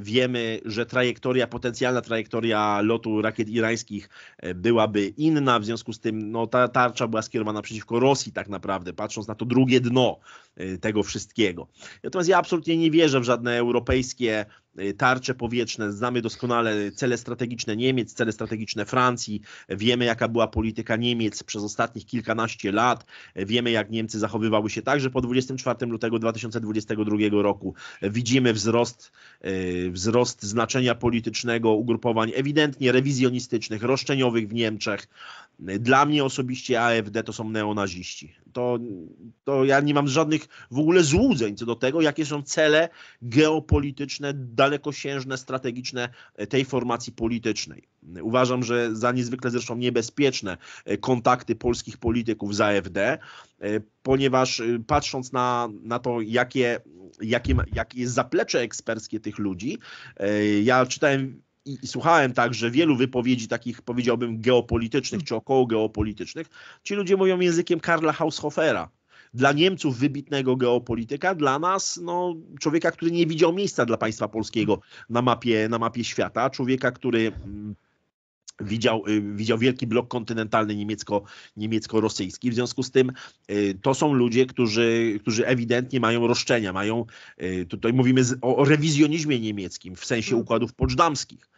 Speaker 2: Wiemy, że trajektoria, potencjalna trajektoria lotu rakiet irańskich e, byłaby inna, w związku z tym no, ta tarcza była skierowana przeciwko Rosji tak naprawdę, patrząc na to drugie dno e, tego wszystkiego. Natomiast ja absolutnie nie wierzę w żadne europejskie e, tarcze powietrzne, znamy doskonale cele strategiczne Niemiec, cele strategiczne Francji, wiemy jaka była polityka Niemiec przez ostatnich kilkanaście lat, wiemy jak Niemcy zachowywały się także po 24 lutego 2022 roku, widzimy wzrost Y, wzrost znaczenia politycznego ugrupowań ewidentnie rewizjonistycznych, roszczeniowych w Niemczech, dla mnie osobiście AFD to są neonaziści. To, to ja nie mam żadnych w ogóle złudzeń co do tego, jakie są cele geopolityczne, dalekosiężne, strategiczne e, tej formacji politycznej. Uważam, że za niezwykle zresztą niebezpieczne e, kontakty polskich polityków z AFD, e, ponieważ patrząc na, na to, jakie, jakie, jakie jest zaplecze eksperckie tych ludzi, ja czytałem i, i, słuchałem także wielu wypowiedzi takich, powiedziałbym, geopolitycznych czy około geopolitycznych, ci ludzie mówią językiem Karla Haushofera. Dla Niemców wybitnego geopolityka, dla nas no, człowieka, który nie widział miejsca dla państwa polskiego na mapie, na mapie świata, człowieka, który mm, widział, y, widział wielki blok kontynentalny niemiecko, niemiecko-rosyjski. W związku z tym y, to są ludzie, którzy, którzy ewidentnie mają roszczenia, mają, y, tutaj mówimy o rewizjonizmie niemieckim w sensie mm. układów poczdamskich.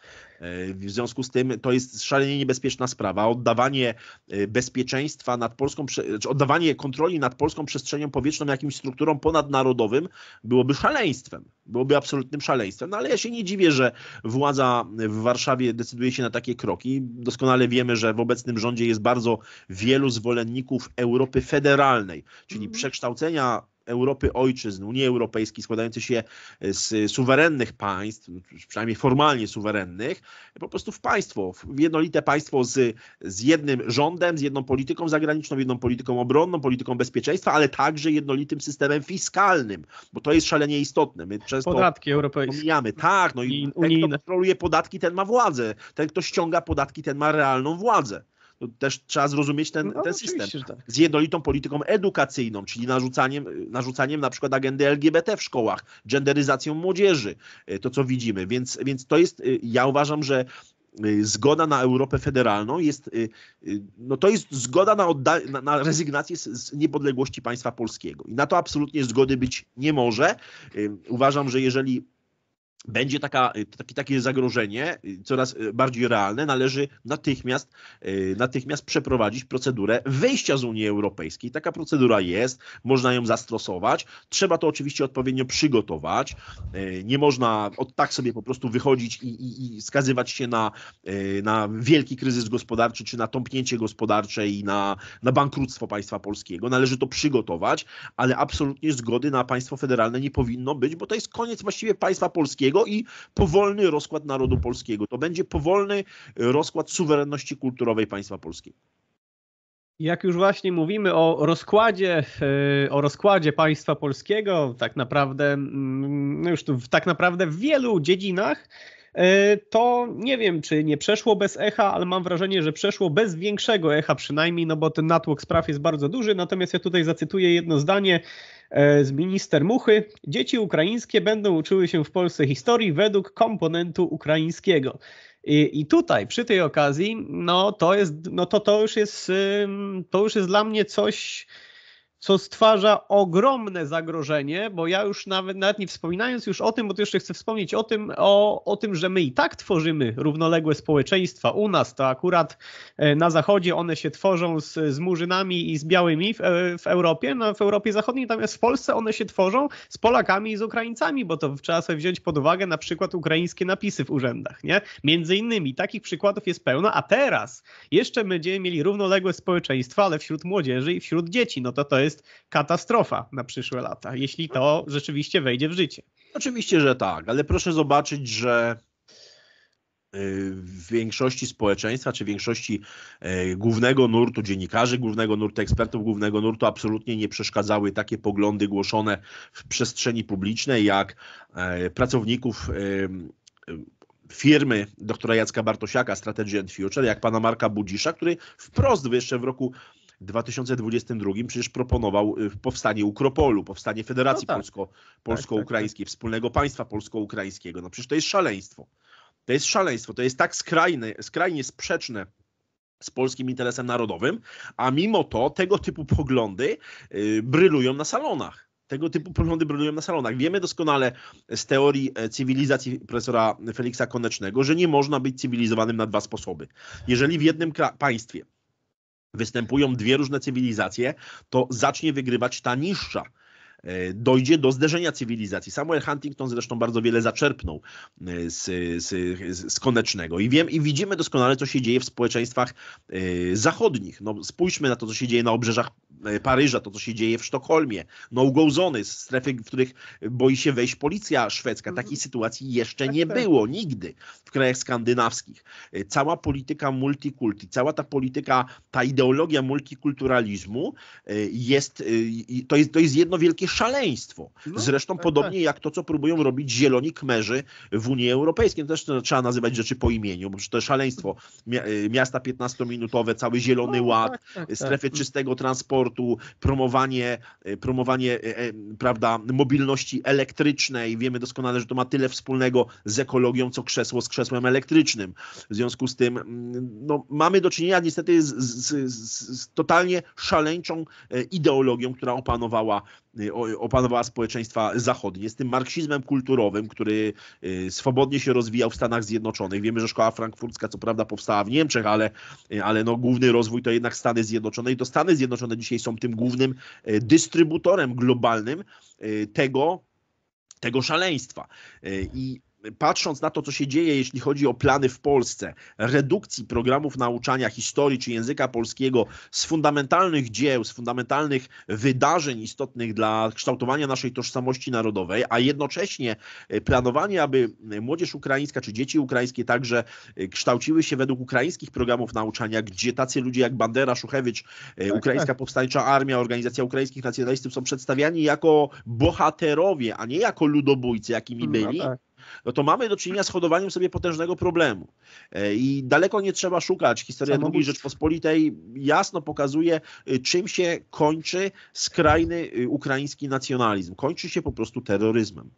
Speaker 2: E, w związku z tym to jest szalenie niebezpieczna sprawa. Oddawanie e, bezpieczeństwa nad polską, czy znaczy oddawanie kontroli nad polską przestrzenią powietrzną jakimś strukturom ponadnarodowym byłoby szaleństwem. Byłoby absolutnym szaleństwem. No ale ja się nie dziwię, że władza w Warszawie decyduje się na takie kroki. Doskonale wiemy, że w obecnym rządzie jest bardzo wielu zwolenników Europy federalnej, czyli mhm. przekształcenia Europy ojczyzn, Unii Europejskiej składającej się e, z suwerennych państw, przynajmniej formalnie suwerennych, po prostu w państwo, w jednolite państwo z, z jednym rządem, z jedną polityką zagraniczną, jedną polityką obronną, polityką bezpieczeństwa, ale także jednolitym systemem fiskalnym, bo to jest szalenie istotne. My często podatki europejskie. Pomijamy. Tak, no i, i ten, kto kontroluje podatki, ten ma władzę. Ten, kto ściąga podatki, ten ma realną władzę to też trzeba zrozumieć ten, no, ten no, system. Tak. Z jednolitą polityką edukacyjną, czyli narzucaniem, narzucaniem na przykład agendy LGBT w szkołach, genderyzacją młodzieży, y, to co widzimy. Więc, więc to jest, y, ja uważam, że y, zgoda na Europę federalną jest, no to jest zgoda na, odda- na, na rezygnację z, z, niepodległości państwa polskiego. I na to absolutnie zgody być nie może. Uważam, że jeżeli będzie taka, y, taki, takie zagrożenie y, coraz y, bardziej realne, należy natychmiast, natychmiast przeprowadzić procedurę wejścia z Unii Europejskiej. Taka procedura jest, można ją zastosować, trzeba to oczywiście odpowiednio przygotować, nie można od tak sobie po prostu wychodzić i, i, i skazywać się na, na wielki kryzys gospodarczy, czy na tąpnięcie gospodarcze i na, na bankructwo państwa polskiego. Należy to przygotować, ale absolutnie zgody na państwo federalne nie powinno być, bo to jest koniec właściwie państwa polskiego, Polskiego i powolny rozkład narodu polskiego. To będzie powolny rozkład suwerenności kulturowej państwa polskiego.
Speaker 1: Jak już właśnie mówimy o rozkładzie, e, o rozkładzie państwa polskiego, tak naprawdę mm, no już tu, tak naprawdę w wielu dziedzinach E, to nie wiem, czy nie przeszło bez echa, ale mam wrażenie, że przeszło bez większego echa przynajmniej, no bo ten natłok spraw jest bardzo duży. Natomiast ja tutaj zacytuję jedno zdanie e, z minister Muchy. Dzieci ukraińskie będą uczyły się w Polsce historii według komponentu ukraińskiego. I, I, tutaj przy tej okazji, no to jest, no to, to już jest, to już jest dla mnie coś co stwarza ogromne zagrożenie, bo ja już nawet, nawet nie wspominając już o tym, bo to jeszcze chcę wspomnieć o tym, o, o tym, że my i tak tworzymy równoległe społeczeństwa. U nas to akurat e, na zachodzie one się tworzą z, z murzynami i z białymi w, e, w Europie, no w Europie Zachodniej, natomiast w Polsce one się tworzą z Polakami i z Ukraińcami, bo to trzeba sobie wziąć pod uwagę na przykład ukraińskie napisy w urzędach, nie? Między innymi takich przykładów jest pełno, a teraz jeszcze będziemy mieli równoległe społeczeństwa, ale wśród młodzieży i wśród dzieci, no to to jest jest katastrofa na przyszłe lata, jeśli to rzeczywiście wejdzie w życie. Oczywiście, że tak, ale proszę zobaczyć, że y,
Speaker 2: w większości społeczeństwa, czy większości y, głównego nurtu dziennikarzy, głównego nurtu ekspertów, głównego nurtu absolutnie nie przeszkadzały takie poglądy głoszone w przestrzeni publicznej, jak e, pracowników y, firmy doktora Jacka Bartosiaka, Strategy and Future, jak pana Marka Budzisza, który wprost jeszcze w roku 2022 przecież proponował y, powstanie Ukropolu, powstanie Federacji no tak. Polsko, tak, tak, Polsko-Ukraińskiej, tak, tak, wspólnego państwa polsko-ukraińskiego. No przecież to jest szaleństwo. To jest szaleństwo, to jest tak skrajne, skrajnie sprzeczne z polskim interesem narodowym, a mimo to tego typu poglądy y, brylują na salonach. Tego typu poglądy brylują na salonach. Wiemy doskonale z teorii e, cywilizacji profesora Feliksa Konecznego, że nie można być cywilizowanym na dwa sposoby. Jeżeli w jednym państwie występują dwie różne cywilizacje, to zacznie wygrywać ta niższa E, dojdzie do zderzenia cywilizacji. Samuel Huntington zresztą bardzo wiele zaczerpnął e, z, z, z konecznego i wiem i widzimy doskonale, co się dzieje w społeczeństwach e, zachodnich. No, spójrzmy na to, co się dzieje na obrzeżach Paryża, to, co się dzieje w Sztokholmie, no-go zony, strefy, w których boi się wejść policja szwedzka. Takiej mhm. sytuacji jeszcze tak, nie tak. było nigdy w krajach skandynawskich. Cała polityka multikulti, cała ta polityka, ta ideologia multikulturalizmu jest, to jest, to jest jedno wielkie szaleństwo. No, Zresztą tak, podobnie tak. jak to, co próbują robić zieloni kmerzy w Unii Europejskiej. To też trzeba nazywać rzeczy po imieniu, bo to szaleństwo. Y, miasta 15-minutowe, cały zielony no, tak, ład, tak, tak, strefy czystego transportu, promowanie, y, promowanie y, prawda, mobilności elektrycznej. Wiemy doskonale, że to ma tyle wspólnego z ekologią, co krzesło z krzesłem elektrycznym. W związku z tym mm, no, mamy do czynienia niestety z, z, z, z totalnie szaleńczą ideologią, która opanowała Y, opanowała społeczeństwa zachodnie, z tym marksizmem kulturowym, który y, swobodnie się rozwijał w Stanach Zjednoczonych. Wiemy, że szkoła frankfurcka co prawda powstała w Niemczech, ale, y, ale no, główny rozwój to jednak Stany Zjednoczone i to Stany Zjednoczone dzisiaj są tym głównym dystrybutorem globalnym tego, tego szaleństwa. I patrząc na to, co się dzieje, jeśli chodzi o plany w Polsce, redukcji programów nauczania historii czy języka polskiego z fundamentalnych dzieł, z fundamentalnych wydarzeń istotnych dla kształtowania naszej tożsamości narodowej, a jednocześnie e, planowanie, aby e, młodzież ukraińska czy dzieci ukraińskie także e, kształciły się według ukraińskich programów nauczania, gdzie tacy ludzie jak Bandera, Szuchewicz, tak, tak, Ukraińska tak. Powstańcza Armia, Organizacja Ukraińskich Nacjonalistów są przedstawiani jako bohaterowie, a nie jako ludobójcy, jakimi no byli. No, tak no to mamy do czynienia z hodowaniem sobie potężnego problemu. E, I daleko nie trzeba szukać. Historia II Rzeczpospolitej jasno pokazuje, y, czym się kończy skrajny y, ukraiński nacjonalizm. Kończy się po prostu terroryzmem.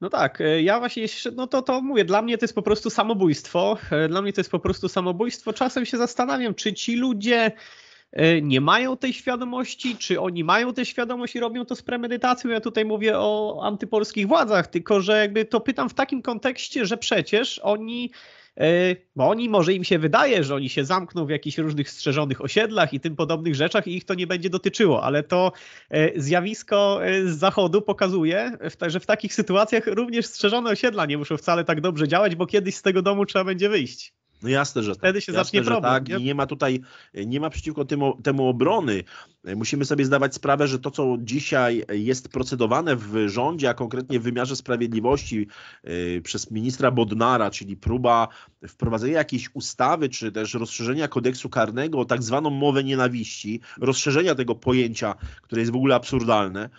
Speaker 1: No tak, e, ja właśnie, no to, to mówię, dla mnie to jest po prostu samobójstwo. E, dla mnie to jest po prostu samobójstwo. Czasem się zastanawiam, czy ci ludzie E, nie mają tej świadomości, czy oni mają tę świadomość i robią to z premedytacją. Ja tutaj mówię o antypolskich władzach, tylko że jakby to pytam w takim kontekście, że przecież oni e, bo oni może im się wydaje, że oni się zamkną w jakichś różnych strzeżonych osiedlach i tym podobnych rzeczach i ich to nie będzie dotyczyło, ale to e, zjawisko z zachodu pokazuje, że w takich sytuacjach również strzeżone osiedla nie muszą wcale tak dobrze działać, bo kiedyś z tego domu trzeba będzie wyjść. No jasne, że tak. się jasne, zacznie problem. Tak. Nie? nie? ma tutaj, nie ma przeciwko temu, temu
Speaker 2: obrony. Musimy sobie zdawać sprawę, że to, co dzisiaj jest procedowane w rządzie, a konkretnie w wymiarze sprawiedliwości yy, przez ministra Bodnara, czyli próba wprowadzenia jakiejś ustawy, czy też rozszerzenia kodeksu karnego o tak zwaną mowę nienawiści, rozszerzenia tego pojęcia, które jest w ogóle absurdalne,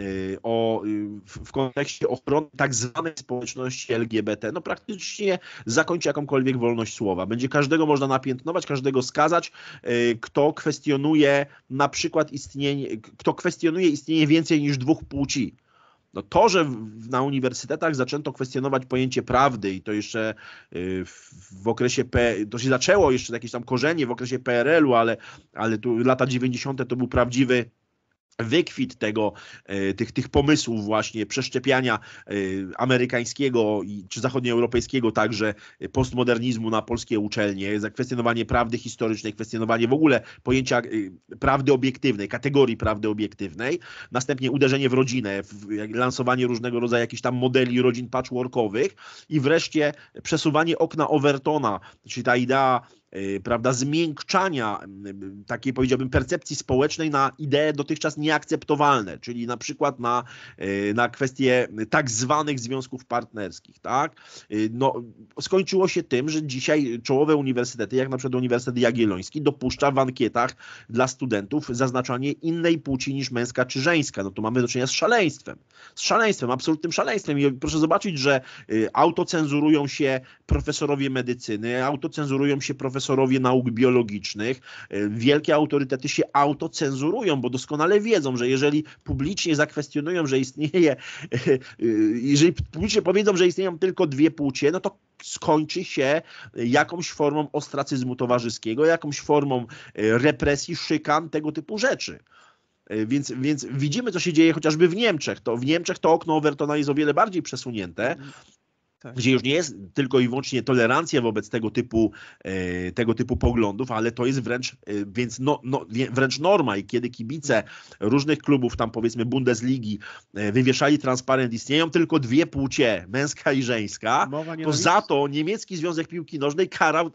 Speaker 2: Y, o, y, w kontekście ochrony tak zwanej społeczności LGBT, no praktycznie zakończy jakąkolwiek wolność słowa. Będzie każdego można napiętnować, każdego skazać, y, kto kwestionuje na przykład istnienie, kto kwestionuje istnienie więcej niż dwóch płci. No to, że na uniwersytetach zaczęto kwestionować pojęcie prawdy i to jeszcze w okresie, P, to się zaczęło jeszcze jakieś tam korzenie w okresie PRL-u, ale, ale tu lata 90. to był prawdziwy wykwit tego, e, tych, tych pomysłów właśnie przeszczepiania e, amerykańskiego czy zachodnioeuropejskiego także postmodernizmu na polskie uczelnie, zakwestionowanie prawdy historycznej, kwestionowanie w ogóle pojęcia e, prawdy obiektywnej, kategorii prawdy obiektywnej, następnie uderzenie w rodzinę, lansowanie różnego rodzaju jakichś tam modeli rodzin patchworkowych i wreszcie przesuwanie okna Overtona, czyli ta idea E, prawda, zmiękczania takiej powiedziałbym percepcji społecznej na idee dotychczas nieakceptowalne, czyli na przykład na, e, na kwestie tak zwanych związków partnerskich, tak? E, no, skończyło się tym, że dzisiaj czołowe uniwersytety, jak na przykład Uniwersytet Jagielloński, dopuszcza w ankietach dla studentów zaznaczanie innej płci niż męska czy żeńska. No to mamy do czynienia z szaleństwem. Z szaleństwem, absolutnym szaleństwem. I proszę zobaczyć, że autocenzurują się profesorowie medycyny, autocenzurują się profesorowie profesorowie nauk biologicznych, e, wielkie autorytety się autocenzurują, bo doskonale wiedzą, że jeżeli publicznie zakwestionują, że istnieje, e, jeżeli publicznie powiedzą, że istnieją tylko dwie płcie, no to skończy się jakąś formą ostracyzmu towarzyskiego, jakąś formą e, represji, szykan, tego typu rzeczy. Więc, więc widzimy, co się dzieje chociażby w Niemczech. To, w Niemczech to okno Overtona jest o wiele bardziej przesunięte, tak. gdzie już nie jest tylko i wyłącznie tolerancja wobec tego typu, e, tego typu poglądów, ale to jest wręcz, e, więc no, no, wręcz norma i kiedy kibice różnych klubów, tam powiedzmy Bundesligi, e, wywieszali transparent, istnieją tylko dwie płcie, męska i żeńska, to za to niemiecki Związek Piłki Nożnej karał,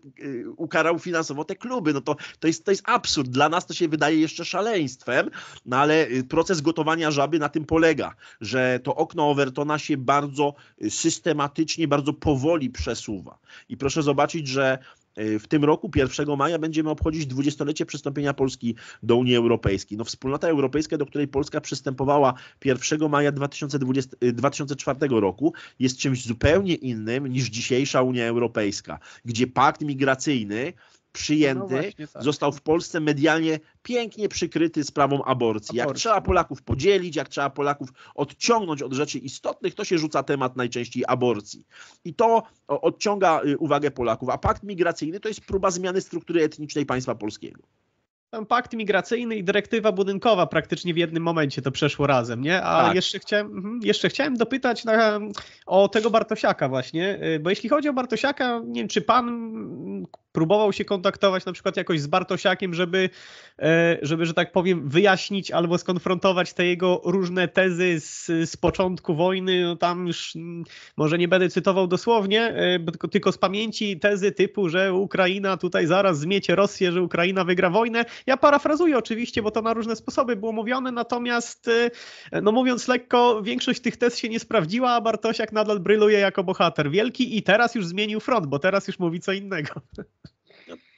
Speaker 2: ukarał finansowo te kluby. No to, to, jest, to jest absurd. Dla nas to się wydaje jeszcze szaleństwem, no ale proces gotowania żaby na tym polega, że to okno Overtona się bardzo systematycznie bardzo powoli przesuwa. I proszę zobaczyć, że y, w tym roku, 1 maja, będziemy obchodzić 20-lecie przystąpienia Polski do Unii Europejskiej. No, wspólnota europejska, do której Polska przystępowała 1 maja 2020, 2004 y, roku, jest czymś zupełnie innym niż dzisiejsza Unia Europejska, gdzie pakt migracyjny przyjęty, no właśnie, tak. został w Polsce medialnie pięknie przykryty sprawą aborcji. Jak trzeba Polaków podzielić, jak trzeba Polaków odciągnąć od rzeczy istotnych, to się rzuca temat najczęściej aborcji. I to odciąga y, uwagę Polaków. A pakt migracyjny to jest próba zmiany struktury etnicznej państwa polskiego
Speaker 1: tam pakt migracyjny i dyrektywa budynkowa praktycznie w jednym momencie to przeszło razem, nie? A tak. jeszcze, chciałem, mhm, jeszcze chciałem dopytać na, o tego Bartosiaka właśnie, y, bo jeśli chodzi o Bartosiaka, nie wiem, czy pan próbował się kontaktować na przykład jakoś z Bartosiakiem, żeby, e, żeby że tak powiem, wyjaśnić albo skonfrontować te jego różne tezy z, z początku wojny. No tam już mm, może nie będę cytował dosłownie, e, tylko, tylko z pamięci tezy typu, że Ukraina tutaj zaraz zmiecie Rosję, że Ukraina wygra wojnę. Ja parafrazuję oczywiście, bo to na różne sposoby było mówione, natomiast e, no mówiąc lekko, większość tych tez się nie sprawdziła, a Bartosiak nadal bryluje jako bohater wielki i teraz już zmienił front, bo teraz już mówi co innego.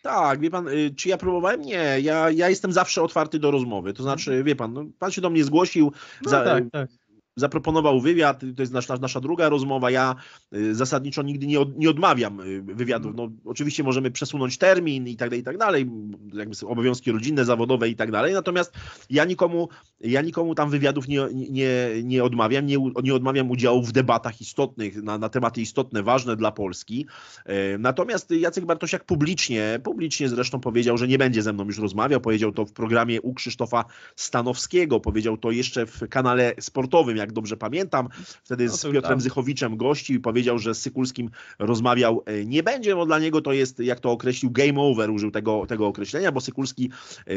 Speaker 2: Tak, wie pan, y, czy ja próbowałem? Nie, ja, ja jestem zawsze otwarty do rozmowy. To znaczy, mhm. wie pan, no, pan się do mnie zgłosił. No za, tak, y, tak zaproponował wywiad, to jest nasza, nasza druga rozmowa, ja y, zasadniczo nigdy nie, od, nie odmawiam y, wywiadów, no oczywiście możemy przesunąć termin i tak dalej, i tak dalej, jakby obowiązki rodzinne, zawodowe i tak dalej, natomiast ja nikomu, ja nikomu tam wywiadów nie, nie, nie odmawiam, nie, nie odmawiam udziału w debatach istotnych, na, na tematy istotne, ważne dla Polski, e, natomiast Jacek Bartosiak publicznie, publicznie zresztą powiedział, że nie będzie ze mną już rozmawiał, powiedział to w programie u Krzysztofa Stanowskiego, powiedział to jeszcze w kanale sportowym, jak dobrze pamiętam. Wtedy no z Piotrem tak. Zychowiczem gościł i powiedział, że z Sykulskim rozmawiał e, nie będzie, bo dla niego to jest, jak to określił, game over, użył tego, tego określenia, bo Sykulski e,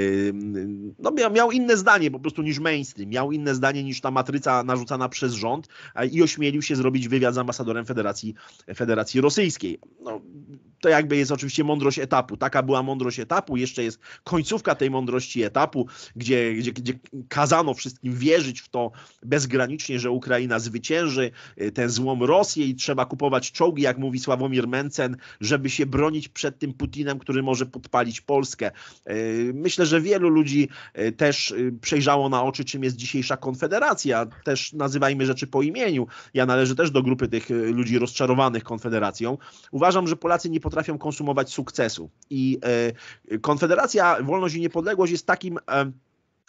Speaker 2: no, miał, miał inne zdanie po prostu niż mainstream, miał inne zdanie niż ta matryca narzucana przez rząd i ośmielił się zrobić wywiad z ambasadorem Federacji, Federacji Rosyjskiej. No, to jakby jest oczywiście mądrość etapu. Taka była mądrość etapu, jeszcze jest końcówka tej mądrości etapu, gdzie, gdzie, gdzie kazano wszystkim wierzyć w to bezgranicznie, że Ukraina zwycięży y, tę złą Rosję i trzeba kupować czołgi, jak mówi Sławomir Mencen, żeby się bronić przed tym Putinem, który może podpalić Polskę. Y, myślę, że wielu ludzi y, też przejrzało na oczy, czym jest dzisiejsza Konfederacja. Też nazywajmy rzeczy po imieniu. Ja należę też do grupy tych ludzi rozczarowanych Konfederacją. Uważam, że Polacy nie potrafią konsumować sukcesu. I e, Konfederacja Wolność i Niepodległość jest takim e,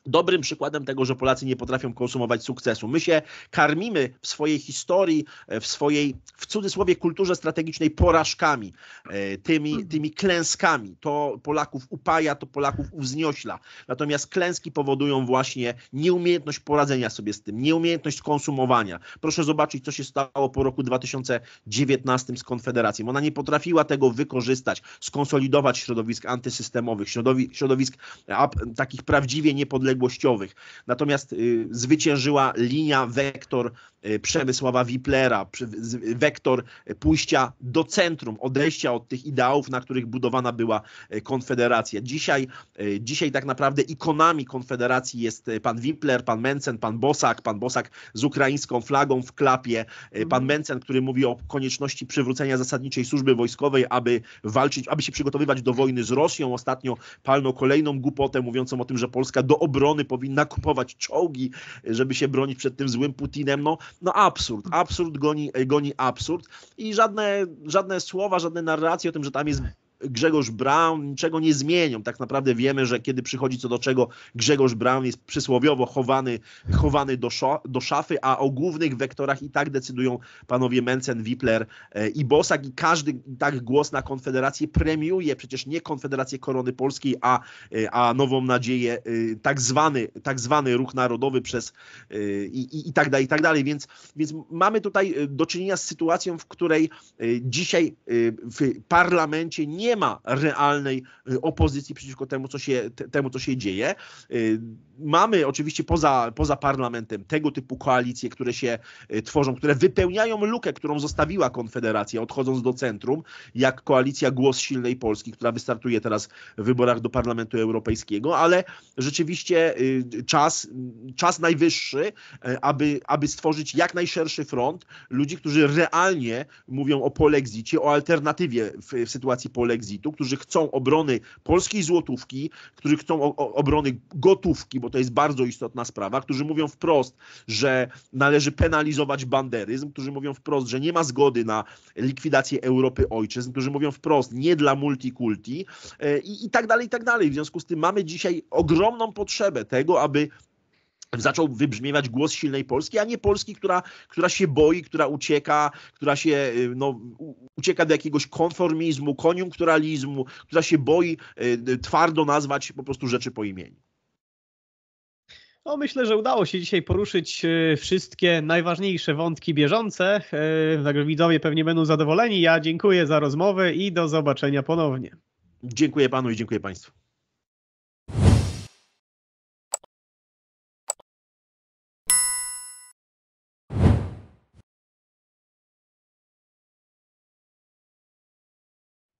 Speaker 2: dobrym przykładem tego, że Polacy nie potrafią konsumować sukcesu. My się karmimy w swojej historii, e, w swojej, w cudzysłowie, kulturze strategicznej porażkami, e, tymi, mhm. tymi klęskami. To Polaków upaja, to Polaków uwzniośla. Natomiast klęski powodują właśnie nieumiejętność poradzenia sobie z tym, nieumiejętność konsumowania. Proszę zobaczyć, co się stało po roku 2019 z Konfederacją. Ona nie potrafiła tego wykorzystać, skonsolidować środowisk antysystemowych, środowisk, środowisk takich prawdziwie niepodległych, odległościowych. Natomiast y, zwyciężyła linia wektor y, Przemysława Wiplera, wektor pójścia do centrum, odejścia od tych ideałów, na których budowana była y, Konfederacja. Dzisiaj, dzisiaj tak naprawdę ikonami Konfederacji jest pan Wipler, pan Mencen, pan Bosak, pan Bosak z ukraińską flagą w klapie, mhm. pan Mencen, który mówi o konieczności przywrócenia zasadniczej służby wojskowej, aby walczyć, aby się przygotowywać do wojny z Rosją. Ostatnio palno kolejną głupotę mówiącą o tym, że Polska do obrony obrony, powinna kupować czołgi, żeby się bronić przed tym złym Putinem. No, no absurd, absurd goni, goni absurd i żadne, żadne słowa, żadne narracje o tym, że tam jest Grzegorz Brown niczego nie zmienią. Tak naprawdę wiemy, że kiedy przychodzi co do czego, Grzegorz Brown jest przysłowiowo chowany, chowany do, szo, do szafy, a o głównych wektorach i tak decydują panowie Mencen, Wipler e, i Bosak i każdy tak głos na Konfederację premiuje przecież nie Konfederację Korony Polskiej, a, e, a Nową Nadzieję, e, tak zwany, tak zwany ruch narodowy przez i, i, i tak dalej, i tak dalej. Więc, więc mamy tutaj do czynienia z sytuacją, w której dzisiaj w parlamencie nie nie ma realnej y, opozycji przeciwko temu, co się, temu, co się dzieje. Y, mamy oczywiście poza, poza parlamentem tego typu koalicje, które się y, tworzą, które wypełniają lukę, którą zostawiła Konfederacja, odchodząc do centrum, jak koalicja Głos Silnej Polski, która wystartuje teraz w wyborach do Parlamentu Europejskiego, ale rzeczywiście czas, czas najwyższy, aby, aby stworzyć jak najszerszy front ludzi, którzy realnie mówią o polexicie, o alternatywie w, w sytuacji polexitu, Brexitu, którzy chcą obrony polskiej złotówki, którzy chcą obrony gotówki, bo to jest bardzo istotna sprawa, którzy mówią wprost, że należy penalizować banderyzm, którzy mówią wprost, że nie ma zgody na likwidację Europy ojczyzn, którzy mówią wprost, nie dla multikulti e, i, i tak dalej, i tak dalej. W związku z tym mamy dzisiaj ogromną potrzebę tego, aby zaczął wybrzmiewać głos silnej Polski, a nie Polski, która, która się boi, która ucieka, która się y, no, ucieka do jakiegoś konformizmu, koniunkturalizmu, która się boi y, twardo nazwać po prostu rzeczy po imieniu.
Speaker 1: No, myślę, że udało się dzisiaj poruszyć y, wszystkie najważniejsze wątki bieżące. Także widzowie pewnie będą zadowoleni. Ja dziękuję za rozmowę i do zobaczenia ponownie.
Speaker 2: Dziękuję panu i dziękuję państwu.